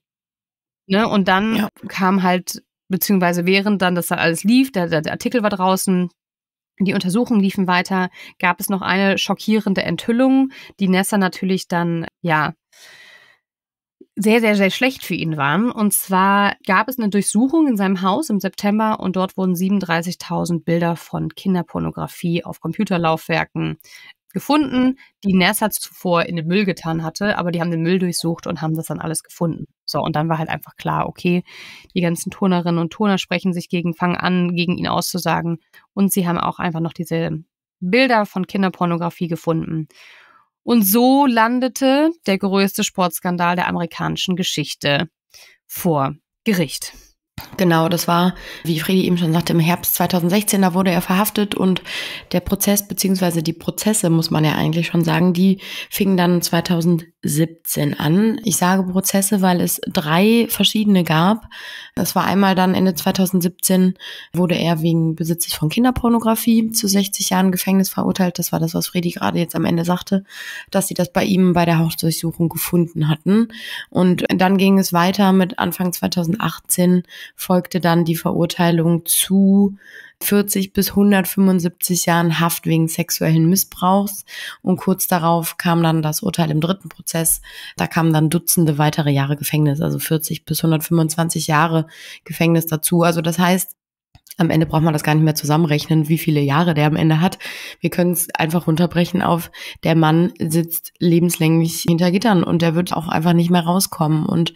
Ne? Und dann ja. kam halt, beziehungsweise während dann das alles lief, der, der, der Artikel war draußen, die Untersuchungen liefen weiter, gab es noch eine schockierende Enthüllung, die Nessa natürlich dann, ja, sehr, sehr, sehr schlecht für ihn waren. Und zwar gab es eine Durchsuchung in seinem Haus im September und dort wurden 37.000 Bilder von Kinderpornografie auf Computerlaufwerken gefunden, die Nersa zuvor in den Müll getan hatte, aber die haben den Müll durchsucht und haben das dann alles gefunden. So, und dann war halt einfach klar, okay, die ganzen Turnerinnen und Turner sprechen sich gegen, fangen an, gegen ihn auszusagen. Und sie haben auch einfach noch diese Bilder von Kinderpornografie gefunden. Und so landete der größte Sportskandal der amerikanischen Geschichte vor Gericht. Genau, das war, wie Fredi eben schon sagte, im Herbst 2016, da wurde er verhaftet und der Prozess, beziehungsweise die Prozesse, muss man ja eigentlich schon sagen, die fingen dann 2017 17 an. Ich sage Prozesse, weil es drei verschiedene gab. Das war einmal dann Ende 2017 wurde er wegen Besitzes von Kinderpornografie zu 60 Jahren Gefängnis verurteilt. Das war das, was Freddy gerade jetzt am Ende sagte, dass sie das bei ihm bei der Hausdurchsuchung gefunden hatten. Und dann ging es weiter mit Anfang 2018 folgte dann die Verurteilung zu 40 bis 175 Jahren Haft wegen sexuellen Missbrauchs. Und kurz darauf kam dann das Urteil im dritten Prozess. Da kamen dann Dutzende weitere Jahre Gefängnis, also 40 bis 125 Jahre Gefängnis dazu. Also das heißt, am Ende braucht man das gar nicht mehr zusammenrechnen, wie viele Jahre der am Ende hat. Wir können es einfach runterbrechen auf, der Mann sitzt lebenslänglich hinter Gittern und der wird auch einfach nicht mehr rauskommen. Und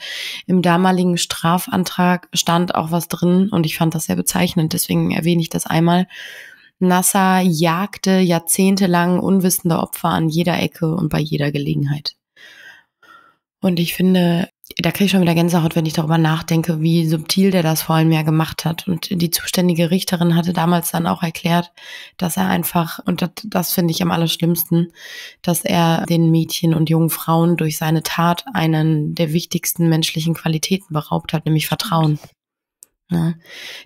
im damaligen Strafantrag stand auch was drin und ich fand das sehr bezeichnend, deswegen erwähne ich das einmal. Nasser jagte jahrzehntelang unwissende Opfer an jeder Ecke und bei jeder Gelegenheit. Und ich finde, da kriege ich schon wieder Gänsehaut, wenn ich darüber nachdenke, wie subtil der das vor allem ja gemacht hat. Und die zuständige Richterin hatte damals dann auch erklärt, dass er einfach, und das, das finde ich am allerschlimmsten, dass er den Mädchen und jungen Frauen durch seine Tat einen der wichtigsten menschlichen Qualitäten beraubt hat, nämlich Vertrauen. Ne?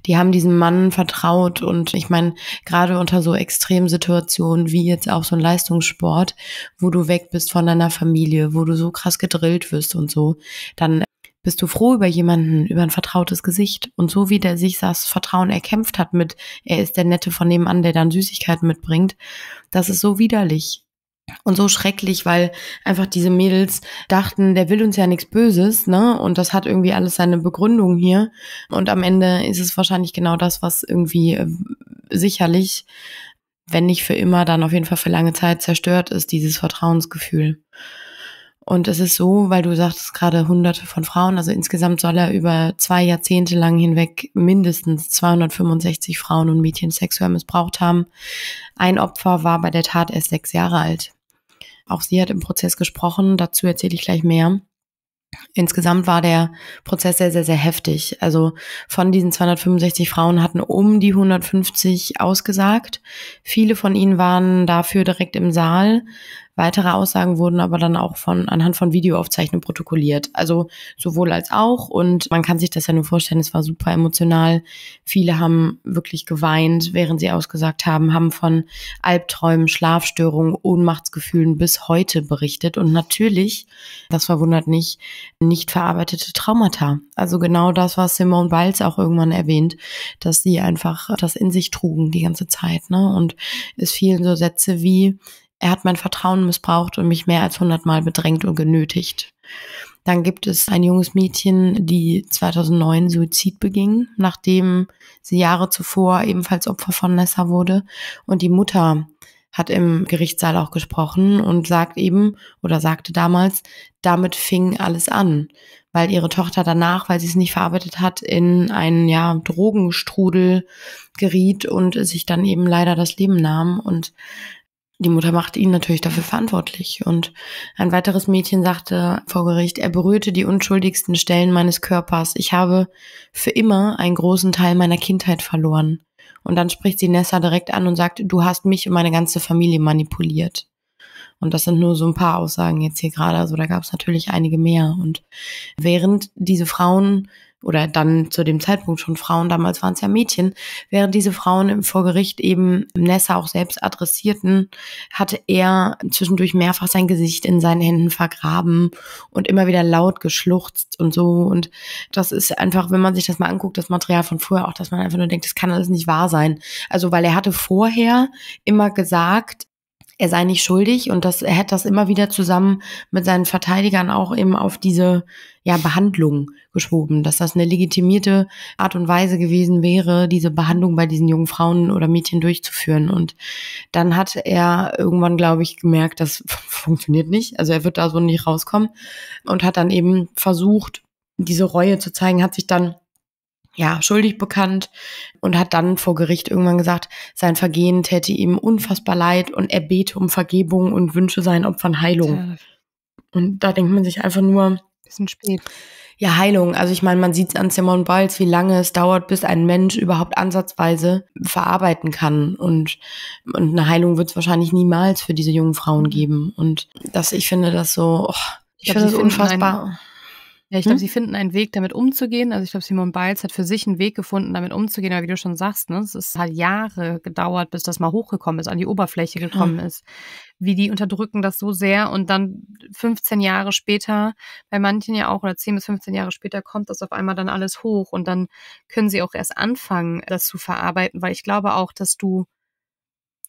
Die haben diesem Mann vertraut und ich meine, gerade unter so extremen Situationen wie jetzt auch so ein Leistungssport, wo du weg bist von deiner Familie, wo du so krass gedrillt wirst und so, dann bist du froh über jemanden, über ein vertrautes Gesicht. Und so wie der sich das Vertrauen erkämpft hat mit, er ist der Nette von nebenan, der dann Süßigkeiten mitbringt, das ist so widerlich und so schrecklich, weil einfach diese Mädels dachten, der will uns ja nichts Böses, ne? Und das hat irgendwie alles seine Begründung hier. Und am Ende ist es wahrscheinlich genau das, was irgendwie äh, sicherlich, wenn nicht für immer, dann auf jeden Fall für lange Zeit zerstört ist, dieses Vertrauensgefühl. Und es ist so, weil du sagst gerade hunderte von Frauen, also insgesamt soll er über zwei Jahrzehnte lang hinweg mindestens 265 Frauen und Mädchen sexuell missbraucht haben. Ein Opfer war bei der Tat erst sechs Jahre alt. Auch sie hat im Prozess gesprochen, dazu erzähle ich gleich mehr. Insgesamt war der Prozess sehr, sehr, sehr heftig. Also von diesen 265 Frauen hatten um die 150 ausgesagt. Viele von ihnen waren dafür direkt im Saal. Weitere Aussagen wurden aber dann auch von anhand von Videoaufzeichnungen protokolliert. Also sowohl als auch. Und man kann sich das ja nur vorstellen, es war super emotional. Viele haben wirklich geweint, während sie ausgesagt haben, haben von Albträumen, Schlafstörungen, Ohnmachtsgefühlen bis heute berichtet. Und natürlich, das verwundert nicht, nicht verarbeitete Traumata. Also genau das, was Simone Biles auch irgendwann erwähnt, dass sie einfach das in sich trugen die ganze Zeit. Ne? Und es fielen so Sätze wie, er hat mein Vertrauen missbraucht und mich mehr als hundertmal bedrängt und genötigt. Dann gibt es ein junges Mädchen, die 2009 Suizid beging, nachdem sie Jahre zuvor ebenfalls Opfer von Nessa wurde. Und die Mutter hat im Gerichtssaal auch gesprochen und sagt eben oder sagte damals, damit fing alles an, weil ihre Tochter danach, weil sie es nicht verarbeitet hat, in einen ja Drogenstrudel geriet und sich dann eben leider das Leben nahm und die Mutter macht ihn natürlich dafür verantwortlich. Und ein weiteres Mädchen sagte vor Gericht, er berührte die unschuldigsten Stellen meines Körpers. Ich habe für immer einen großen Teil meiner Kindheit verloren. Und dann spricht sie Nessa direkt an und sagt, du hast mich und meine ganze Familie manipuliert. Und das sind nur so ein paar Aussagen jetzt hier gerade. Also da gab es natürlich einige mehr. Und während diese Frauen oder dann zu dem Zeitpunkt schon Frauen, damals waren es ja Mädchen, während diese Frauen im Vorgericht eben Nessa auch selbst adressierten, hatte er zwischendurch mehrfach sein Gesicht in seinen Händen vergraben und immer wieder laut geschluchzt und so. Und das ist einfach, wenn man sich das mal anguckt, das Material von vorher auch, dass man einfach nur denkt, das kann alles nicht wahr sein. Also, weil er hatte vorher immer gesagt, er sei nicht schuldig und das, er hätte das immer wieder zusammen mit seinen Verteidigern auch eben auf diese ja, Behandlung geschoben, dass das eine legitimierte Art und Weise gewesen wäre, diese Behandlung bei diesen jungen Frauen oder Mädchen durchzuführen. Und dann hat er irgendwann, glaube ich, gemerkt, das funktioniert nicht. Also er wird da so nicht rauskommen und hat dann eben versucht, diese Reue zu zeigen, hat sich dann ja, schuldig bekannt und hat dann vor Gericht irgendwann gesagt, sein Vergehen täte ihm unfassbar leid und er bete um Vergebung und wünsche seinen Opfern Heilung. Und da denkt man sich einfach nur. Bisschen spät. Ja, Heilung. Also ich meine, man sieht es an Simon Biles, wie lange es dauert, bis ein Mensch überhaupt ansatzweise verarbeiten kann. Und, und eine Heilung wird es wahrscheinlich niemals für diese jungen Frauen geben. Und das, ich finde das so, oh, ich, ich finde das unfassbar. Ja, ich glaube, hm? sie finden einen Weg, damit umzugehen. Also ich glaube, Simon Biles hat für sich einen Weg gefunden, damit umzugehen. Aber wie du schon sagst, ne, es ist halt Jahre gedauert, bis das mal hochgekommen ist, an die Oberfläche gekommen hm. ist. Wie die unterdrücken das so sehr und dann 15 Jahre später, bei manchen ja auch, oder 10 bis 15 Jahre später kommt das auf einmal dann alles hoch und dann können sie auch erst anfangen, das zu verarbeiten, weil ich glaube auch, dass du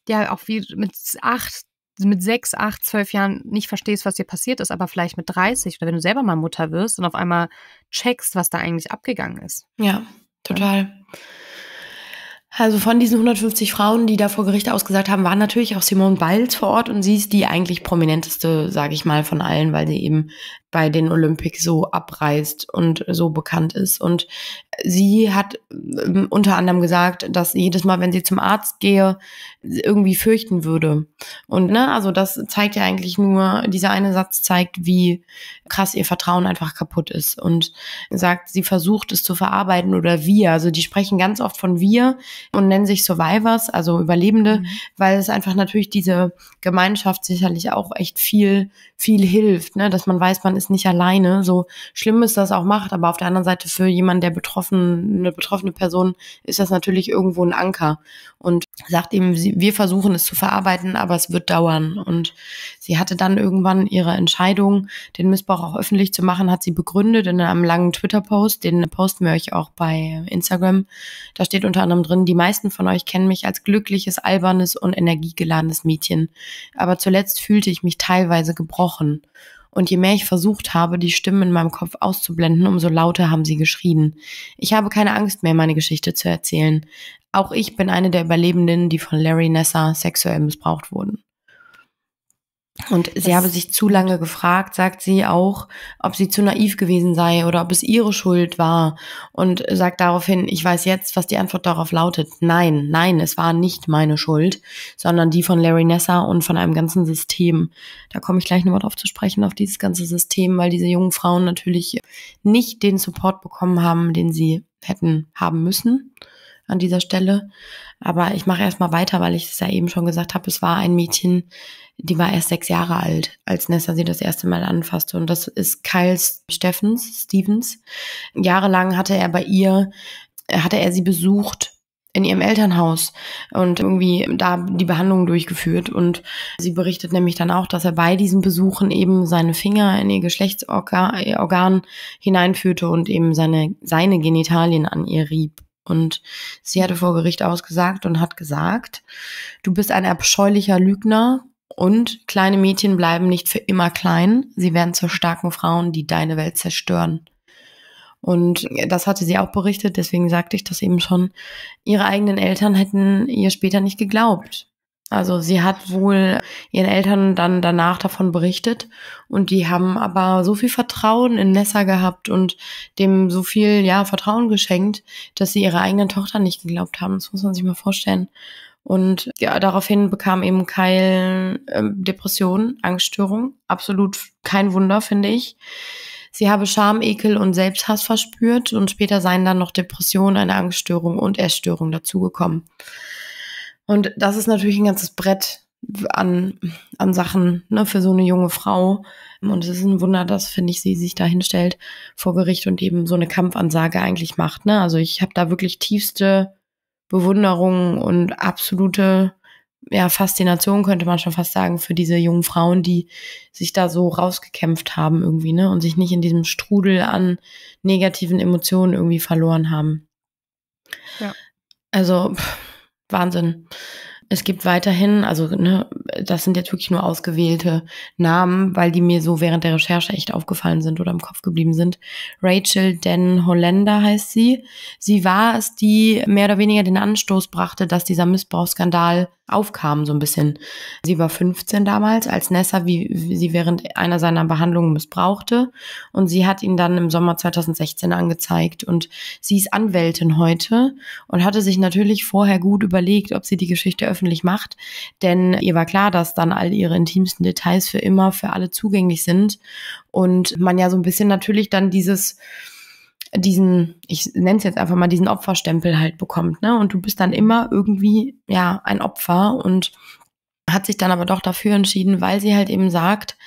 ja auch wie mit acht mit sechs, acht, zwölf Jahren nicht verstehst, was dir passiert ist, aber vielleicht mit 30 oder wenn du selber mal Mutter wirst und auf einmal checkst, was da eigentlich abgegangen ist. Ja, total. Also von diesen 150 Frauen, die da vor Gericht ausgesagt haben, war natürlich auch Simone Biles vor Ort und sie ist die eigentlich prominenteste, sage ich mal, von allen, weil sie eben bei den Olympics so abreißt und so bekannt ist. Und sie hat ähm, unter anderem gesagt, dass jedes Mal, wenn sie zum Arzt gehe, irgendwie fürchten würde. Und ne, also das zeigt ja eigentlich nur, dieser eine Satz zeigt, wie krass ihr Vertrauen einfach kaputt ist und sagt, sie versucht es zu verarbeiten oder wir. Also die sprechen ganz oft von wir und nennen sich Survivors, also Überlebende, mhm. weil es einfach natürlich diese Gemeinschaft sicherlich auch echt viel, viel hilft, ne, dass man weiß, man ist ist nicht alleine, so schlimm es das auch macht, aber auf der anderen Seite für jemanden, der betroffen, eine betroffene Person, ist das natürlich irgendwo ein Anker und sagt eben, wir versuchen es zu verarbeiten, aber es wird dauern. Und sie hatte dann irgendwann ihre Entscheidung, den Missbrauch auch öffentlich zu machen, hat sie begründet in einem langen Twitter-Post, den posten wir euch auch bei Instagram. Da steht unter anderem drin, die meisten von euch kennen mich als glückliches, albernes und energiegeladenes Mädchen. Aber zuletzt fühlte ich mich teilweise gebrochen. Und je mehr ich versucht habe, die Stimmen in meinem Kopf auszublenden, umso lauter haben sie geschrien. Ich habe keine Angst mehr, meine Geschichte zu erzählen. Auch ich bin eine der Überlebenden, die von Larry Nessa sexuell missbraucht wurden. Und sie das habe sich zu lange gefragt, sagt sie auch, ob sie zu naiv gewesen sei oder ob es ihre Schuld war. Und sagt daraufhin, ich weiß jetzt, was die Antwort darauf lautet. Nein, nein, es war nicht meine Schuld, sondern die von Larry Nessa und von einem ganzen System. Da komme ich gleich nochmal drauf zu sprechen, auf dieses ganze System, weil diese jungen Frauen natürlich nicht den Support bekommen haben, den sie hätten haben müssen an dieser Stelle. Aber ich mache erstmal weiter, weil ich es ja eben schon gesagt habe, es war ein Mädchen, die war erst sechs Jahre alt, als Nessa sie das erste Mal anfasste. Und das ist Kyle Steffens, Stevens. Jahrelang hatte er bei ihr, hatte er sie besucht in ihrem Elternhaus und irgendwie da die Behandlung durchgeführt. Und sie berichtet nämlich dann auch, dass er bei diesen Besuchen eben seine Finger in ihr Geschlechtsorgan hineinführte und eben seine, seine Genitalien an ihr rieb. Und sie hatte vor Gericht ausgesagt und hat gesagt, du bist ein abscheulicher Lügner und kleine Mädchen bleiben nicht für immer klein. Sie werden zu starken Frauen, die deine Welt zerstören. Und das hatte sie auch berichtet, deswegen sagte ich das eben schon. Ihre eigenen Eltern hätten ihr später nicht geglaubt. Also sie hat wohl ihren Eltern dann danach davon berichtet und die haben aber so viel Vertrauen in Nessa gehabt und dem so viel ja Vertrauen geschenkt, dass sie ihre eigene Tochter nicht geglaubt haben. Das muss man sich mal vorstellen. Und ja, daraufhin bekam eben Kyle ähm, Depression, Angststörung. Absolut kein Wunder, finde ich. Sie habe Scham, Ekel und Selbsthass verspürt und später seien dann noch Depressionen, eine Angststörung und Essstörung dazugekommen. Und das ist natürlich ein ganzes Brett an, an Sachen ne, für so eine junge Frau. Und es ist ein Wunder, dass, finde ich, sie sich da hinstellt vor Gericht und eben so eine Kampfansage eigentlich macht. Ne? Also ich habe da wirklich tiefste Bewunderung und absolute ja, Faszination, könnte man schon fast sagen, für diese jungen Frauen, die sich da so rausgekämpft haben irgendwie, ne? Und sich nicht in diesem Strudel an negativen Emotionen irgendwie verloren haben. Ja. Also. Pff Wahnsinn. Es gibt weiterhin, also ne, das sind jetzt wirklich nur ausgewählte Namen, weil die mir so während der Recherche echt aufgefallen sind oder im Kopf geblieben sind. Rachel Den Hollander heißt sie. Sie war es, die mehr oder weniger den Anstoß brachte, dass dieser Missbrauchsskandal aufkam, so ein bisschen. Sie war 15 damals, als Nessa wie, wie sie während einer seiner Behandlungen missbrauchte. Und sie hat ihn dann im Sommer 2016 angezeigt. Und sie ist Anwältin heute und hatte sich natürlich vorher gut überlegt, ob sie die Geschichte öffentlich macht. Denn ihr war klar, dass dann all ihre intimsten Details für immer für alle zugänglich sind. Und man ja so ein bisschen natürlich dann dieses diesen, ich nenne es jetzt einfach mal, diesen Opferstempel halt bekommt. Ne? Und du bist dann immer irgendwie ja ein Opfer und hat sich dann aber doch dafür entschieden, weil sie halt eben sagt,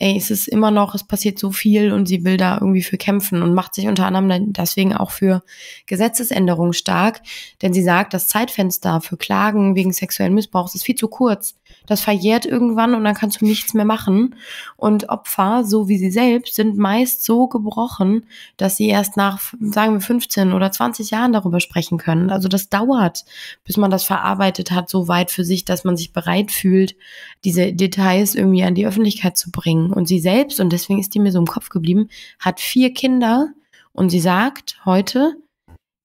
ey, es ist immer noch, es passiert so viel und sie will da irgendwie für kämpfen und macht sich unter anderem deswegen auch für Gesetzesänderungen stark, denn sie sagt, das Zeitfenster für Klagen wegen sexuellen Missbrauchs ist viel zu kurz. Das verjährt irgendwann und dann kannst du nichts mehr machen. Und Opfer, so wie sie selbst, sind meist so gebrochen, dass sie erst nach, sagen wir, 15 oder 20 Jahren darüber sprechen können. Also das dauert, bis man das verarbeitet hat, so weit für sich, dass man sich bereit fühlt, diese Details irgendwie an die Öffentlichkeit zu bringen. Und sie selbst, und deswegen ist die mir so im Kopf geblieben, hat vier Kinder und sie sagt heute,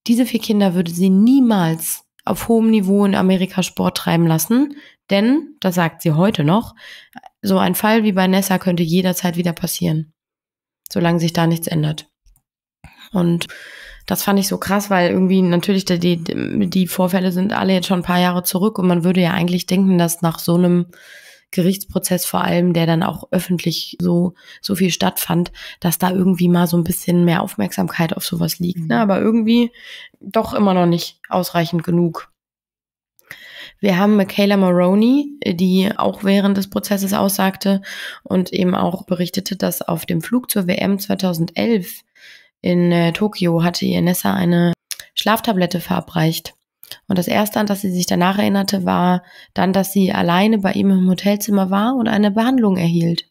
diese vier Kinder würde sie niemals auf hohem Niveau in Amerika Sport treiben lassen, denn, das sagt sie heute noch, so ein Fall wie bei Nessa könnte jederzeit wieder passieren, solange sich da nichts ändert. Und das fand ich so krass, weil irgendwie natürlich die, die Vorfälle sind alle jetzt schon ein paar Jahre zurück und man würde ja eigentlich denken, dass nach so einem Gerichtsprozess vor allem, der dann auch öffentlich so, so viel stattfand, dass da irgendwie mal so ein bisschen mehr Aufmerksamkeit auf sowas liegt. Ne? Mhm. Aber irgendwie doch immer noch nicht ausreichend genug. Wir haben Michaela Maroney, die auch während des Prozesses aussagte und eben auch berichtete, dass auf dem Flug zur WM 2011 in äh, Tokio hatte ihr Nessa eine Schlaftablette verabreicht. Und das Erste, an das sie sich danach erinnerte, war dann, dass sie alleine bei ihm im Hotelzimmer war und eine Behandlung erhielt.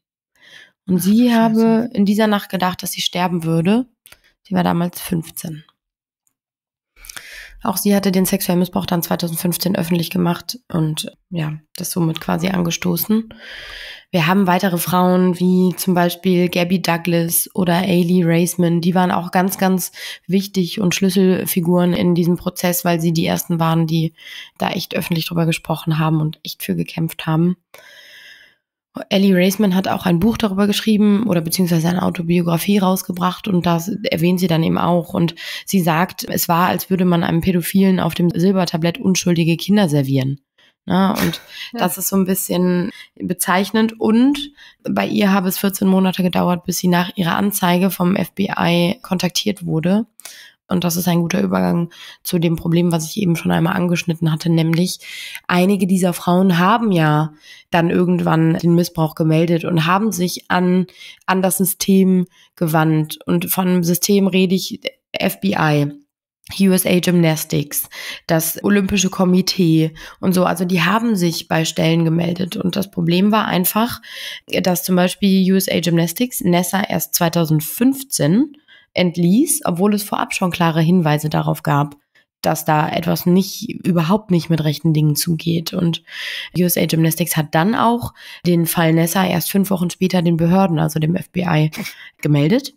Und Ach, sie habe in dieser Nacht gedacht, dass sie sterben würde. Sie war damals 15. Auch sie hatte den sexuellen Missbrauch dann 2015 öffentlich gemacht und ja, das somit quasi angestoßen. Wir haben weitere Frauen wie zum Beispiel Gabby Douglas oder Ailey Raisman, die waren auch ganz, ganz wichtig und Schlüsselfiguren in diesem Prozess, weil sie die ersten waren, die da echt öffentlich drüber gesprochen haben und echt für gekämpft haben. Ellie Raisman hat auch ein Buch darüber geschrieben oder beziehungsweise eine Autobiografie rausgebracht und das erwähnt sie dann eben auch. Und sie sagt, es war, als würde man einem Pädophilen auf dem Silbertablett unschuldige Kinder servieren. Na, und ja. das ist so ein bisschen bezeichnend. Und bei ihr habe es 14 Monate gedauert, bis sie nach ihrer Anzeige vom FBI kontaktiert wurde. Und das ist ein guter Übergang zu dem Problem, was ich eben schon einmal angeschnitten hatte, nämlich einige dieser Frauen haben ja dann irgendwann den Missbrauch gemeldet und haben sich an, an das System gewandt. Und von System rede ich FBI. USA Gymnastics, das Olympische Komitee und so. Also die haben sich bei Stellen gemeldet. Und das Problem war einfach, dass zum Beispiel USA Gymnastics, Nessa erst 2015 entließ, obwohl es vorab schon klare Hinweise darauf gab, dass da etwas nicht, überhaupt nicht mit rechten Dingen zugeht. Und USA Gymnastics hat dann auch den Fall Nessa erst fünf Wochen später den Behörden, also dem FBI, gemeldet.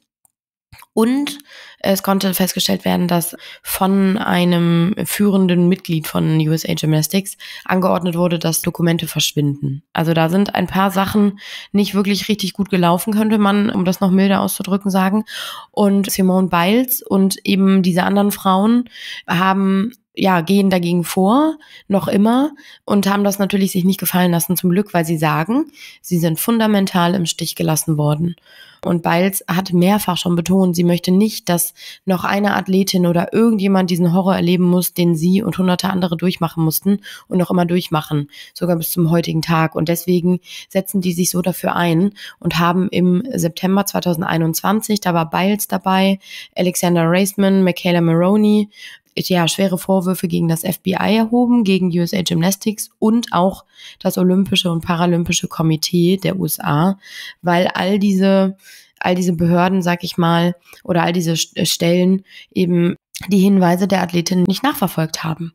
Und es konnte festgestellt werden, dass von einem führenden Mitglied von USA Gymnastics angeordnet wurde, dass Dokumente verschwinden. Also da sind ein paar Sachen nicht wirklich richtig gut gelaufen, könnte man, um das noch milder auszudrücken, sagen. Und Simone Biles und eben diese anderen Frauen haben ja, gehen dagegen vor, noch immer, und haben das natürlich sich nicht gefallen lassen, zum Glück, weil sie sagen, sie sind fundamental im Stich gelassen worden. Und Biles hat mehrfach schon betont, sie möchte nicht, dass noch eine Athletin oder irgendjemand diesen Horror erleben muss, den sie und hunderte andere durchmachen mussten und noch immer durchmachen, sogar bis zum heutigen Tag. Und deswegen setzen die sich so dafür ein und haben im September 2021, da war Biles dabei, Alexander Raceman, Michaela Maroney, ja, schwere Vorwürfe gegen das FBI erhoben, gegen USA Gymnastics und auch das Olympische und Paralympische Komitee der USA, weil all diese all diese Behörden, sag ich mal, oder all diese Stellen eben die Hinweise der Athletin nicht nachverfolgt haben.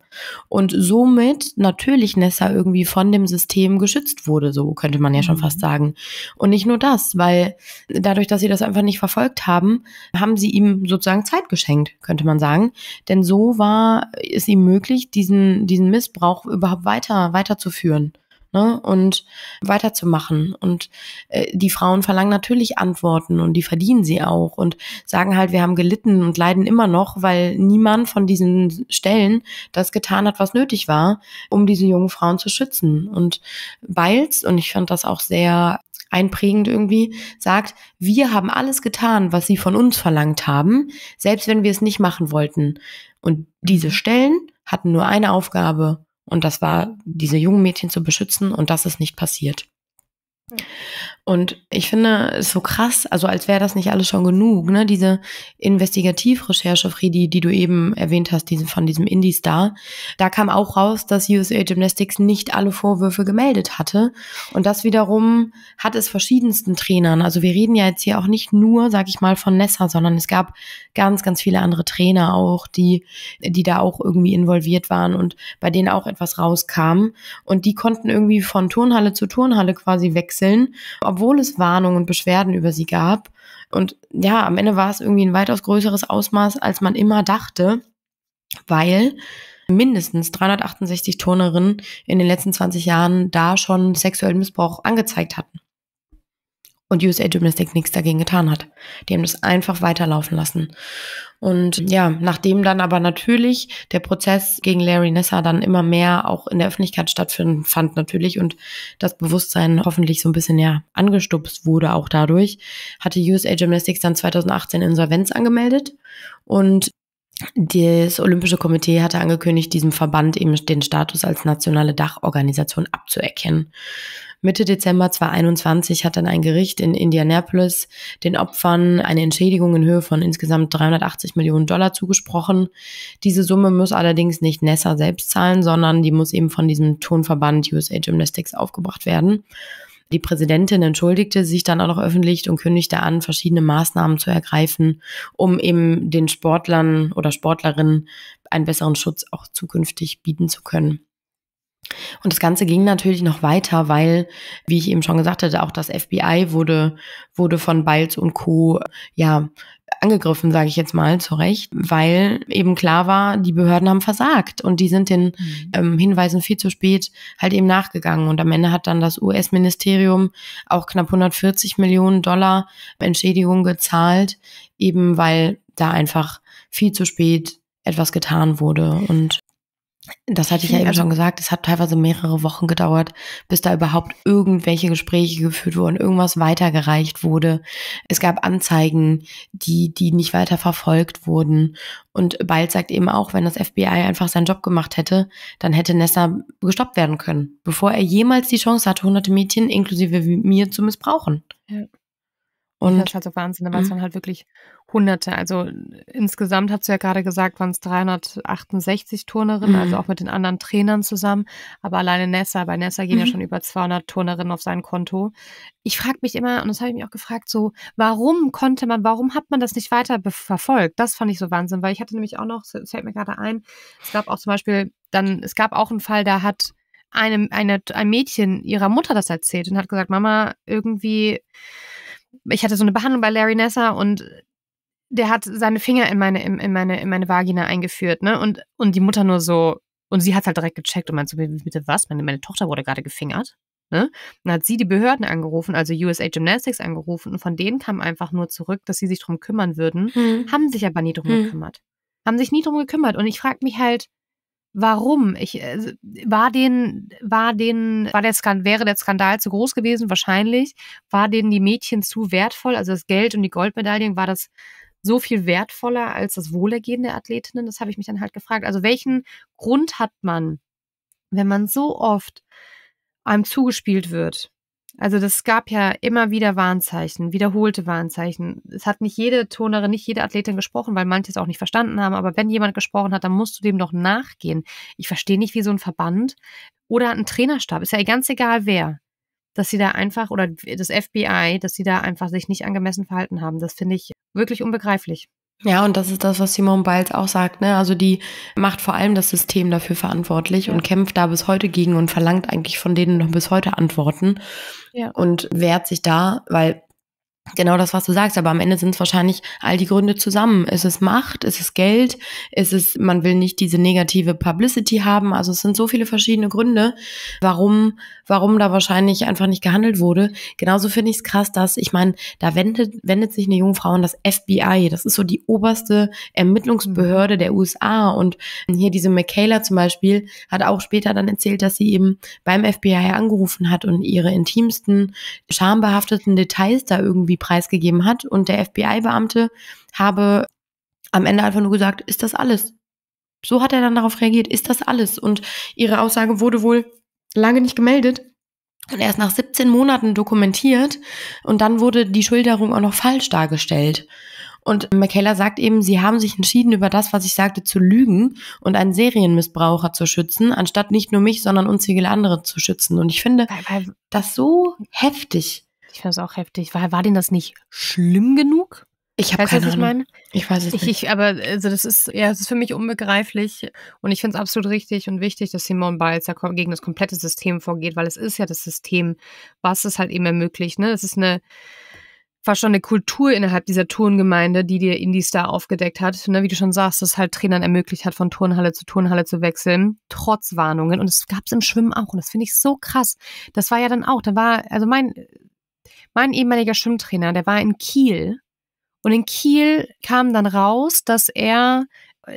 Und somit natürlich Nessa irgendwie von dem System geschützt wurde, so könnte man ja schon mhm. fast sagen. Und nicht nur das, weil dadurch, dass sie das einfach nicht verfolgt haben, haben sie ihm sozusagen Zeit geschenkt, könnte man sagen. Denn so war es ihm möglich, diesen, diesen Missbrauch überhaupt weiter, weiterzuführen ne? und weiterzumachen. Und äh, die Frauen verlangen natürlich Antworten und die verdienen sie auch und sagen halt, wir haben gelitten und leiden immer noch, weil niemand von diesen Stellen das getan hat, was nötig war, um diese jungen Frauen zu schützen. Und Beils, und ich fand das auch sehr einprägend irgendwie, sagt, wir haben alles getan, was sie von uns verlangt haben, selbst wenn wir es nicht machen wollten. Und diese Stellen hatten nur eine Aufgabe, und das war, diese jungen Mädchen zu beschützen und das ist nicht passiert. Und ich finde es so krass, also als wäre das nicht alles schon genug, ne? Diese Investigativrecherche, Friedi, die du eben erwähnt hast, diese, von diesem Indie-Star, da kam auch raus, dass USA Gymnastics nicht alle Vorwürfe gemeldet hatte. Und das wiederum hat es verschiedensten Trainern. Also wir reden ja jetzt hier auch nicht nur, sag ich mal, von Nessa, sondern es gab ganz, ganz viele andere Trainer auch, die, die da auch irgendwie involviert waren und bei denen auch etwas rauskam. Und die konnten irgendwie von Turnhalle zu Turnhalle quasi wechseln wechseln, obwohl es Warnungen und Beschwerden über sie gab. Und ja, am Ende war es irgendwie ein weitaus größeres Ausmaß, als man immer dachte, weil mindestens 368 Turnerinnen in den letzten 20 Jahren da schon sexuellen Missbrauch angezeigt hatten und USA Gymnastics nichts dagegen getan hat. Die haben das einfach weiterlaufen lassen. Und ja, nachdem dann aber natürlich der Prozess gegen Larry Nessa dann immer mehr auch in der Öffentlichkeit stattfinden fand natürlich und das Bewusstsein hoffentlich so ein bisschen ja angestupst wurde auch dadurch, hatte USA Gymnastics dann 2018 Insolvenz angemeldet und das Olympische Komitee hatte angekündigt, diesem Verband eben den Status als nationale Dachorganisation abzuerkennen. Mitte Dezember 2021 hat dann ein Gericht in Indianapolis den Opfern eine Entschädigung in Höhe von insgesamt 380 Millionen Dollar zugesprochen. Diese Summe muss allerdings nicht Nessa selbst zahlen, sondern die muss eben von diesem Tonverband USA Gymnastics aufgebracht werden. Die Präsidentin entschuldigte sich dann auch noch öffentlich und kündigte an, verschiedene Maßnahmen zu ergreifen, um eben den Sportlern oder Sportlerinnen einen besseren Schutz auch zukünftig bieten zu können. Und das Ganze ging natürlich noch weiter, weil, wie ich eben schon gesagt hatte, auch das FBI wurde, wurde von Balz und Co. ja angegriffen, sage ich jetzt mal, zu Recht, weil eben klar war, die Behörden haben versagt und die sind den mhm. ähm, Hinweisen viel zu spät halt eben nachgegangen. Und am Ende hat dann das US-Ministerium auch knapp 140 Millionen Dollar Entschädigung gezahlt, eben weil da einfach viel zu spät etwas getan wurde und das hatte ich ja hm, eben also schon gesagt, es hat teilweise mehrere Wochen gedauert, bis da überhaupt irgendwelche Gespräche geführt wurden, irgendwas weitergereicht wurde. Es gab Anzeigen, die, die nicht weiter verfolgt wurden. Und bald sagt eben auch, wenn das FBI einfach seinen Job gemacht hätte, dann hätte Nessa gestoppt werden können, bevor er jemals die Chance hatte, hunderte Mädchen inklusive mir zu missbrauchen. Ja. Und das ist halt so Wahnsinn, da waren es mhm. dann halt wirklich Hunderte. Also insgesamt, hast du ja gerade gesagt, waren es 368 Turnerinnen, also mhm. also auch mit den anderen Trainern zusammen. Aber alleine Nessa, bei Nessa gehen mhm. ja schon über 200 Turnerinnen auf sein Konto. Ich frage mich immer, und das habe ich mich auch gefragt, so, warum konnte man, warum hat man das nicht weiter verfolgt? Das fand ich so Wahnsinn, weil ich hatte nämlich auch noch, es fällt mir gerade ein, es gab auch zum Beispiel dann, es gab auch einen Fall, da hat eine, eine, ein Mädchen ihrer Mutter das erzählt und hat gesagt, Mama, irgendwie ich hatte so eine Behandlung bei Larry Nessa und der hat seine Finger in meine, in, in meine, in meine Vagina eingeführt, ne? Und, und die Mutter nur so, und sie hat halt direkt gecheckt und meinte so, bitte was? Meine, meine Tochter wurde gerade gefingert. Ne? dann hat sie die Behörden angerufen, also USA Gymnastics angerufen, und von denen kam einfach nur zurück, dass sie sich drum kümmern würden, hm. haben sich aber nie drum hm. gekümmert. Haben sich nie drum gekümmert. Und ich frage mich halt, warum. Ich, äh, war den, war den, war der Skandal, wäre der Skandal zu groß gewesen? Wahrscheinlich. War denen die Mädchen zu wertvoll? Also das Geld und die Goldmedaillen, war das so viel wertvoller als das Wohlergehen der Athletinnen? Das habe ich mich dann halt gefragt. Also welchen Grund hat man, wenn man so oft einem zugespielt wird, also das gab ja immer wieder Warnzeichen, wiederholte Warnzeichen. Es hat nicht jede Tonerin, nicht jede Athletin gesprochen, weil manche es auch nicht verstanden haben. Aber wenn jemand gesprochen hat, dann musst du dem doch nachgehen. Ich verstehe nicht, wie so ein Verband oder ein Trainerstab, ist ja ganz egal wer, dass sie da einfach, oder das FBI, dass sie da einfach sich nicht angemessen verhalten haben. Das finde ich wirklich unbegreiflich. Ja, und das ist das, was Simone Biles auch sagt. Ne? Also die macht vor allem das System dafür verantwortlich ja. und kämpft da bis heute gegen und verlangt eigentlich von denen noch bis heute Antworten ja. und wehrt sich da, weil genau das, was du sagst, aber am Ende sind es wahrscheinlich all die Gründe zusammen. Ist es Macht, ist es Geld, ist es, man will nicht diese negative Publicity haben. Also es sind so viele verschiedene Gründe, warum, warum da wahrscheinlich einfach nicht gehandelt wurde. Genauso finde ich es krass, dass, ich meine, da wendet, wendet sich eine junge Frau an das FBI. Das ist so die oberste Ermittlungsbehörde der USA. Und hier diese Michaela zum Beispiel hat auch später dann erzählt, dass sie eben beim FBI angerufen hat und ihre intimsten, schambehafteten Details da irgendwie irgendwie preisgegeben hat. Und der FBI-Beamte habe am Ende einfach nur gesagt, ist das alles? So hat er dann darauf reagiert, ist das alles? Und ihre Aussage wurde wohl lange nicht gemeldet und erst nach 17 Monaten dokumentiert und dann wurde die Schilderung auch noch falsch dargestellt. Und McKellar sagt eben, sie haben sich entschieden, über das, was ich sagte, zu lügen und einen Serienmissbraucher zu schützen, anstatt nicht nur mich, sondern unzählige andere zu schützen. Und ich finde das so heftig. Ich finde das auch heftig. War, war denn das nicht schlimm genug? Ich habe keine was Ahnung. Ich, meine? ich weiß es ich, nicht. Ich, aber also das ist ja, es ist für mich unbegreiflich und ich finde es absolut richtig und wichtig, dass Simone Biles da gegen das komplette System vorgeht, weil es ist ja das System, was es halt eben ermöglicht. Ne, es ist eine fast schon eine Kultur innerhalb dieser Turngemeinde, die dir Indie-Star aufgedeckt hat, ne, wie du schon sagst, das halt Trainern ermöglicht hat, von Turnhalle zu Turnhalle zu wechseln, trotz Warnungen. Und das es im Schwimmen auch. Und das finde ich so krass. Das war ja dann auch, da war, also mein mein ehemaliger Schwimmtrainer, der war in Kiel. Und in Kiel kam dann raus, dass er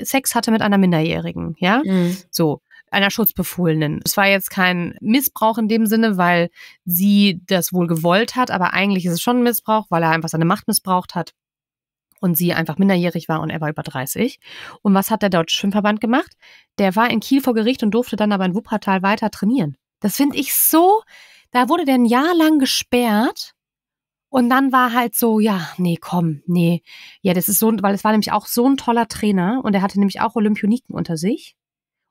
Sex hatte mit einer Minderjährigen, ja? Mhm. So einer Schutzbefohlenen. Es war jetzt kein Missbrauch in dem Sinne, weil sie das wohl gewollt hat, aber eigentlich ist es schon ein Missbrauch, weil er einfach seine Macht missbraucht hat und sie einfach minderjährig war und er war über 30. Und was hat der Deutsche Schwimmverband gemacht? Der war in Kiel vor Gericht und durfte dann aber in Wuppertal weiter trainieren. Das finde ich so da wurde der ein Jahr lang gesperrt. Und dann war halt so, ja, nee, komm, nee. Ja, das ist so, weil es war nämlich auch so ein toller Trainer und er hatte nämlich auch Olympioniken unter sich.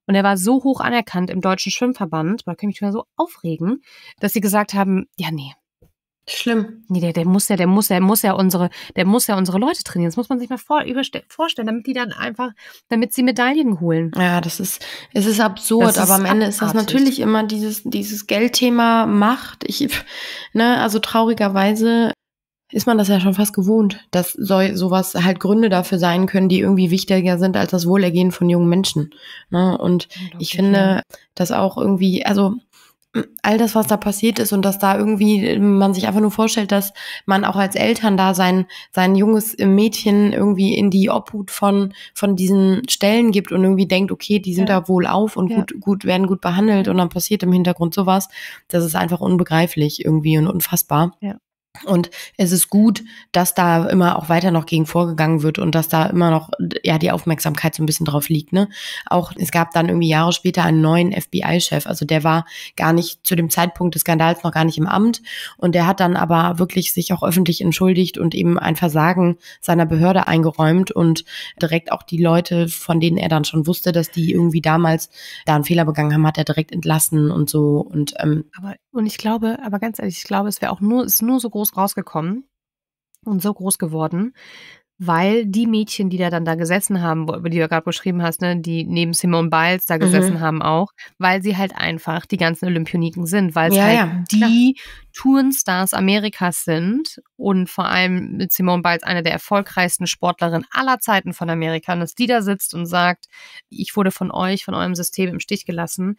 Und er war so hoch anerkannt im Deutschen Schwimmverband, da kann ich mich wieder so aufregen, dass sie gesagt haben, ja, nee, Schlimm. Nee, der, der muss ja, der muss ja, muss ja unsere, der muss ja unsere Leute trainieren. Das muss man sich mal vor, vorstellen, damit die dann einfach, damit sie Medaillen holen. Ja, das ist, es ist absurd, das aber ist am Ende abartig. ist das natürlich immer dieses, dieses Geldthema Macht. Ich, ne, also traurigerweise ist man das ja schon fast gewohnt, dass so, sowas halt Gründe dafür sein können, die irgendwie wichtiger sind als das Wohlergehen von jungen Menschen. Ne? Und ich finde, dass auch irgendwie, also all das, was da passiert ist und dass da irgendwie ähm, man sich einfach nur vorstellt, dass man auch als Eltern da sein, sein junges äh, Mädchen irgendwie in die Obhut von, von diesen Stellen gibt und irgendwie denkt, okay, die sind ja. da wohl auf und ja. gut, gut, werden gut behandelt und dann passiert im Hintergrund sowas. Das ist einfach unbegreiflich irgendwie und unfassbar. Ja. Und es ist gut, dass da immer auch weiter noch gegen vorgegangen wird und dass da immer noch ja die Aufmerksamkeit so ein bisschen drauf liegt. Ne? Auch es gab dann irgendwie Jahre später einen neuen FBI-Chef. Also der war gar nicht zu dem Zeitpunkt des Skandals noch gar nicht im Amt und der hat dann aber wirklich sich auch öffentlich entschuldigt und eben ein Versagen seiner Behörde eingeräumt und direkt auch die Leute, von denen er dann schon wusste, dass die irgendwie damals da einen Fehler begangen haben, hat er direkt entlassen und so. Und ähm, aber und ich glaube, aber ganz ehrlich, ich glaube, es wäre auch nur, ist nur so groß rausgekommen und so groß geworden, weil die Mädchen, die da dann da gesessen haben, über die du gerade beschrieben hast, ne, die neben Simone Biles da mhm. gesessen mhm. haben auch, weil sie halt einfach die ganzen Olympioniken sind, weil es ja, halt ja, die Tourenstars Amerikas sind und vor allem mit Simone Biles eine der erfolgreichsten Sportlerinnen aller Zeiten von Amerikanern, dass die da sitzt und sagt, ich wurde von euch, von eurem System im Stich gelassen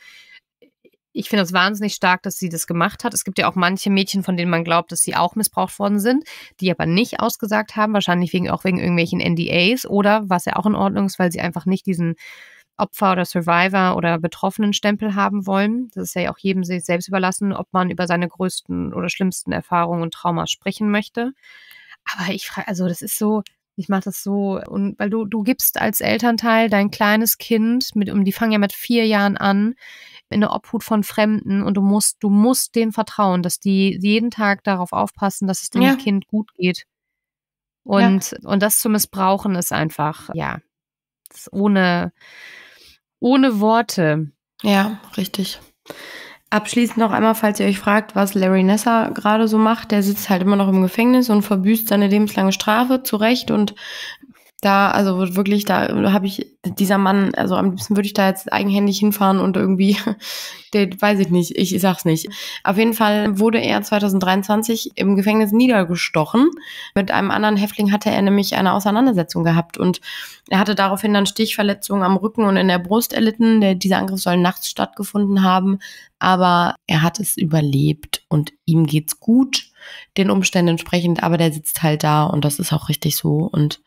ich finde es wahnsinnig stark, dass sie das gemacht hat. Es gibt ja auch manche Mädchen, von denen man glaubt, dass sie auch missbraucht worden sind, die aber nicht ausgesagt haben, wahrscheinlich wegen, auch wegen irgendwelchen NDAs oder was ja auch in Ordnung ist, weil sie einfach nicht diesen Opfer oder Survivor oder betroffenen Stempel haben wollen. Das ist ja auch jedem sich selbst überlassen, ob man über seine größten oder schlimmsten Erfahrungen und Traumas sprechen möchte. Aber ich frage, also das ist so, ich mache das so, und weil du, du gibst als Elternteil dein kleines Kind, mit, um die fangen ja mit vier Jahren an, in der Obhut von Fremden und du musst, du musst denen vertrauen, dass die jeden Tag darauf aufpassen, dass es dem ja. Kind gut geht. Und, ja. und das zu missbrauchen ist einfach, ja, ist ohne, ohne Worte. Ja, richtig. Abschließend noch einmal, falls ihr euch fragt, was Larry Nessa gerade so macht, der sitzt halt immer noch im Gefängnis und verbüßt seine lebenslange Strafe, zu Recht. Und da, also wirklich, da habe ich, dieser Mann, also am liebsten würde ich da jetzt eigenhändig hinfahren und irgendwie, der, weiß ich nicht, ich sag's nicht. Auf jeden Fall wurde er 2023 im Gefängnis niedergestochen. Mit einem anderen Häftling hatte er nämlich eine Auseinandersetzung gehabt und er hatte daraufhin dann Stichverletzungen am Rücken und in der Brust erlitten. Der, dieser Angriff soll nachts stattgefunden haben, aber er hat es überlebt und ihm geht's gut, den Umständen entsprechend, aber der sitzt halt da und das ist auch richtig so und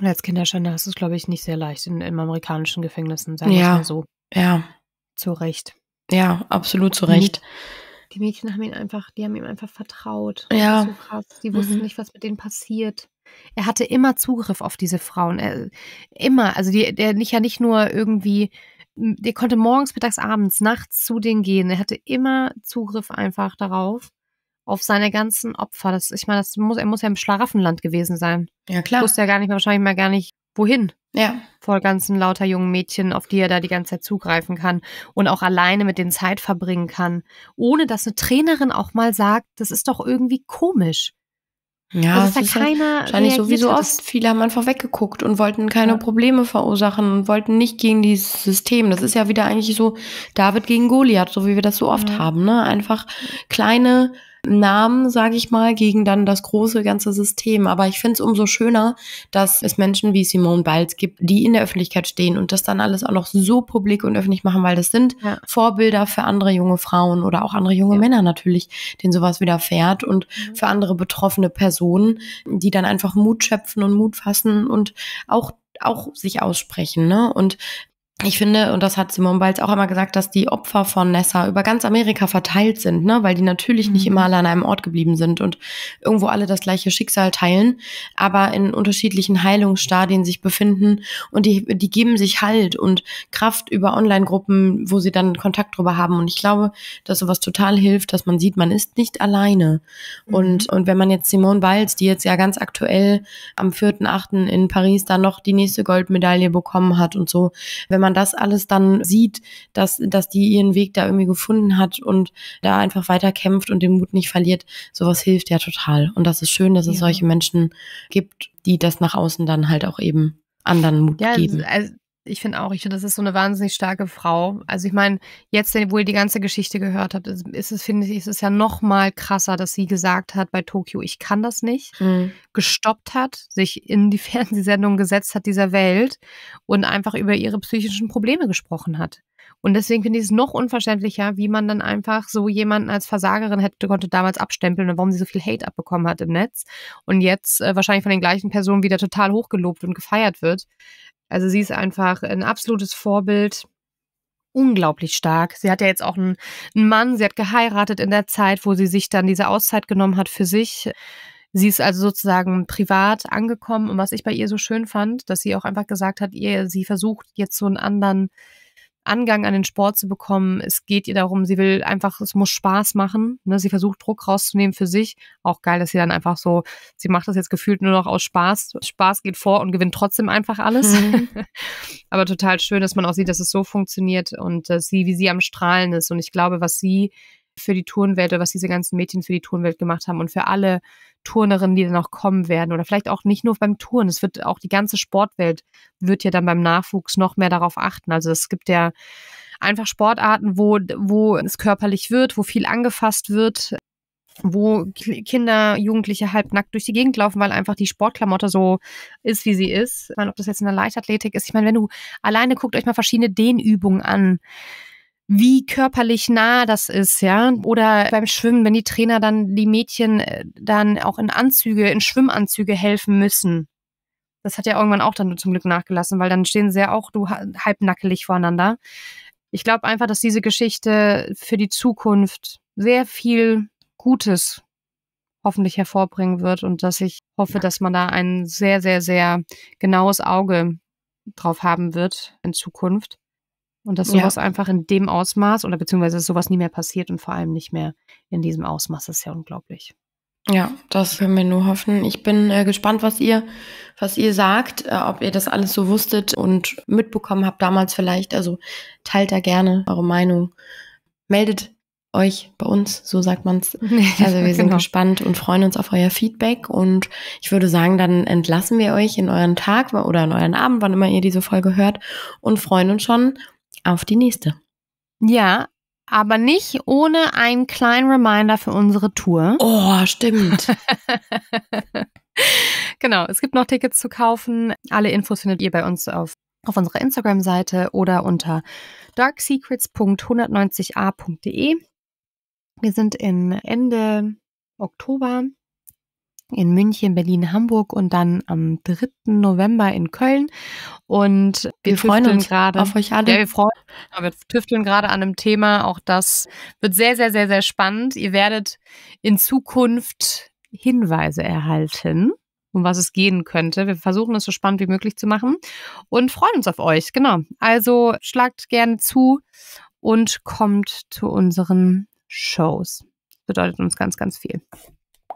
und als Kinderschänder ist es, glaube ich, nicht sehr leicht in, in amerikanischen Gefängnissen, sagen wir ja. mal so. Ja. Zu Recht. Ja, absolut zu Recht. Die, die Mädchen haben ihn einfach, die haben ihm einfach vertraut. Ja. So krass. Die wussten mhm. nicht, was mit denen passiert. Er hatte immer Zugriff auf diese Frauen. Er, immer. Also die, der nicht ja nicht nur irgendwie, der konnte morgens, mittags, abends, nachts zu denen gehen. Er hatte immer Zugriff einfach darauf auf seine ganzen Opfer. Das, ich meine, das muss, er muss ja im Schlaraffenland gewesen sein. Ja, klar. Wusste ja gar nicht, wahrscheinlich mal gar nicht, wohin. Ja. Vor ganzen lauter jungen Mädchen, auf die er da die ganze Zeit zugreifen kann und auch alleine mit den Zeit verbringen kann, ohne dass eine Trainerin auch mal sagt, das ist doch irgendwie komisch. Ja, also das ist ja halt keiner. Wahrscheinlich sowieso oft. Viele haben einfach weggeguckt und wollten keine ja. Probleme verursachen und wollten nicht gegen dieses System. Das ist ja wieder eigentlich so David gegen Goliath, so wie wir das so oft ja. haben, ne? Einfach kleine Namen, sage ich mal, gegen dann das große ganze System. Aber ich finde es umso schöner, dass es Menschen wie Simone Biles gibt, die in der Öffentlichkeit stehen und das dann alles auch noch so publik und öffentlich machen, weil das sind ja. Vorbilder für andere junge Frauen oder auch andere junge ja. Männer natürlich, denen sowas widerfährt und mhm. für andere betroffene Personen, die dann einfach Mut schöpfen und Mut fassen und auch auch sich aussprechen. Ne? Und ich finde, und das hat Simone Balz auch immer gesagt, dass die Opfer von Nessa über ganz Amerika verteilt sind, ne? weil die natürlich mhm. nicht immer alle an einem Ort geblieben sind und irgendwo alle das gleiche Schicksal teilen, aber in unterschiedlichen Heilungsstadien sich befinden und die, die geben sich Halt und Kraft über Online-Gruppen, wo sie dann Kontakt drüber haben. Und ich glaube, dass sowas total hilft, dass man sieht, man ist nicht alleine. Mhm. Und, und wenn man jetzt Simone Balz, die jetzt ja ganz aktuell am 4.8. in Paris dann noch die nächste Goldmedaille bekommen hat und so, wenn man man das alles dann sieht, dass, dass die ihren Weg da irgendwie gefunden hat und da einfach weiter kämpft und den Mut nicht verliert, sowas hilft ja total. Und das ist schön, dass es ja. solche Menschen gibt, die das nach außen dann halt auch eben anderen Mut ja, geben. Also ich finde auch, ich finde, das ist so eine wahnsinnig starke Frau. Also ich meine, jetzt, wo ihr die ganze Geschichte gehört habt, ist es, finde ich, ist es ja noch mal krasser, dass sie gesagt hat bei Tokio, ich kann das nicht, mhm. gestoppt hat, sich in die Fernsehsendung gesetzt hat dieser Welt und einfach über ihre psychischen Probleme gesprochen hat. Und deswegen finde ich es noch unverständlicher, wie man dann einfach so jemanden als Versagerin hätte, konnte damals abstempeln und warum sie so viel Hate abbekommen hat im Netz und jetzt äh, wahrscheinlich von den gleichen Personen wieder total hochgelobt und gefeiert wird. Also sie ist einfach ein absolutes Vorbild. Unglaublich stark. Sie hat ja jetzt auch einen, Mann, sie hat geheiratet in der Zeit, wo sie sich dann diese Auszeit genommen hat für sich. Sie ist also sozusagen privat angekommen und was ich bei ihr so schön fand, dass sie auch einfach gesagt hat, ihr, sie versucht jetzt so einen anderen Angang an den Sport zu bekommen. Es geht ihr darum, sie will einfach, es muss Spaß machen. Ne? Sie versucht Druck rauszunehmen für sich. Auch geil, dass sie dann einfach so, sie macht das jetzt gefühlt nur noch aus Spaß. Spaß geht vor und gewinnt trotzdem einfach alles. Mhm. Aber total schön, dass man auch sieht, dass es so funktioniert und dass äh, sie, wie sie am Strahlen ist. Und ich glaube, was sie für die Turnwelt oder was diese ganzen Mädchen für die Turnwelt gemacht haben und für alle Turnerinnen, die dann auch kommen werden oder vielleicht auch nicht nur beim Turn. Es wird auch die ganze Sportwelt wird ja dann beim Nachwuchs noch mehr darauf achten. Also es gibt ja einfach Sportarten, wo, wo es körperlich wird, wo viel angefasst wird, wo Kinder, Jugendliche halbnackt durch die Gegend laufen, weil einfach die Sportklamotte so ist, wie sie ist. Ich meine, ob das jetzt in der Leichtathletik ist. Ich meine, wenn du alleine guckt euch mal verschiedene Dehnübungen an wie körperlich nah das ist, ja. Oder beim Schwimmen, wenn die Trainer dann die Mädchen äh, dann auch in Anzüge, in Schwimmanzüge helfen müssen. Das hat ja irgendwann auch dann zum Glück nachgelassen, weil dann stehen sie ja auch du halbnackelig voreinander. Ich glaube einfach, dass diese Geschichte für die Zukunft sehr viel Gutes hoffentlich hervorbringen wird und dass ich hoffe, dass man da ein sehr, sehr, sehr genaues Auge drauf haben wird in Zukunft. Und dass sowas ja. einfach in dem Ausmaß oder beziehungsweise dass sowas nie mehr passiert und vor allem nicht mehr in diesem Ausmaß, ist ja unglaublich. Ja, das können wir nur hoffen. Ich bin äh, gespannt, was ihr, was ihr sagt, äh, ob ihr das alles so wusstet und mitbekommen habt damals vielleicht. Also teilt da gerne eure Meinung. Meldet euch bei uns, so sagt man's. Also wir sind genau. gespannt und freuen uns auf euer Feedback. Und ich würde sagen, dann entlassen wir euch in euren Tag oder in euren Abend, wann immer ihr diese Folge hört und freuen uns schon auf die nächste. Ja, aber nicht ohne einen kleinen Reminder für unsere Tour. Oh, stimmt. genau, es gibt noch Tickets zu kaufen. Alle Infos findet ihr bei uns auf, auf unserer Instagram-Seite oder unter darksecrets.190a.de. Wir sind in Ende Oktober in München, Berlin, Hamburg und dann am 3. November in Köln. Und wir, wir freuen uns gerade auf euch alle. Ja, wir, freuen, genau, wir tüfteln gerade an einem Thema. Auch das wird sehr, sehr, sehr, sehr spannend. Ihr werdet in Zukunft Hinweise erhalten, um was es gehen könnte. Wir versuchen es so spannend wie möglich zu machen und freuen uns auf euch. Genau. Also schlagt gerne zu und kommt zu unseren Shows. Bedeutet uns ganz, ganz viel.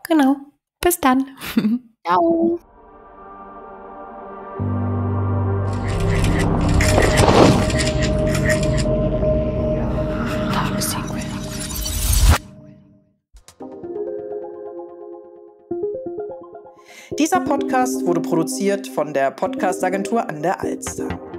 Genau. Bis dann. Ciao. Dieser Podcast wurde produziert von der Podcastagentur an der Alster.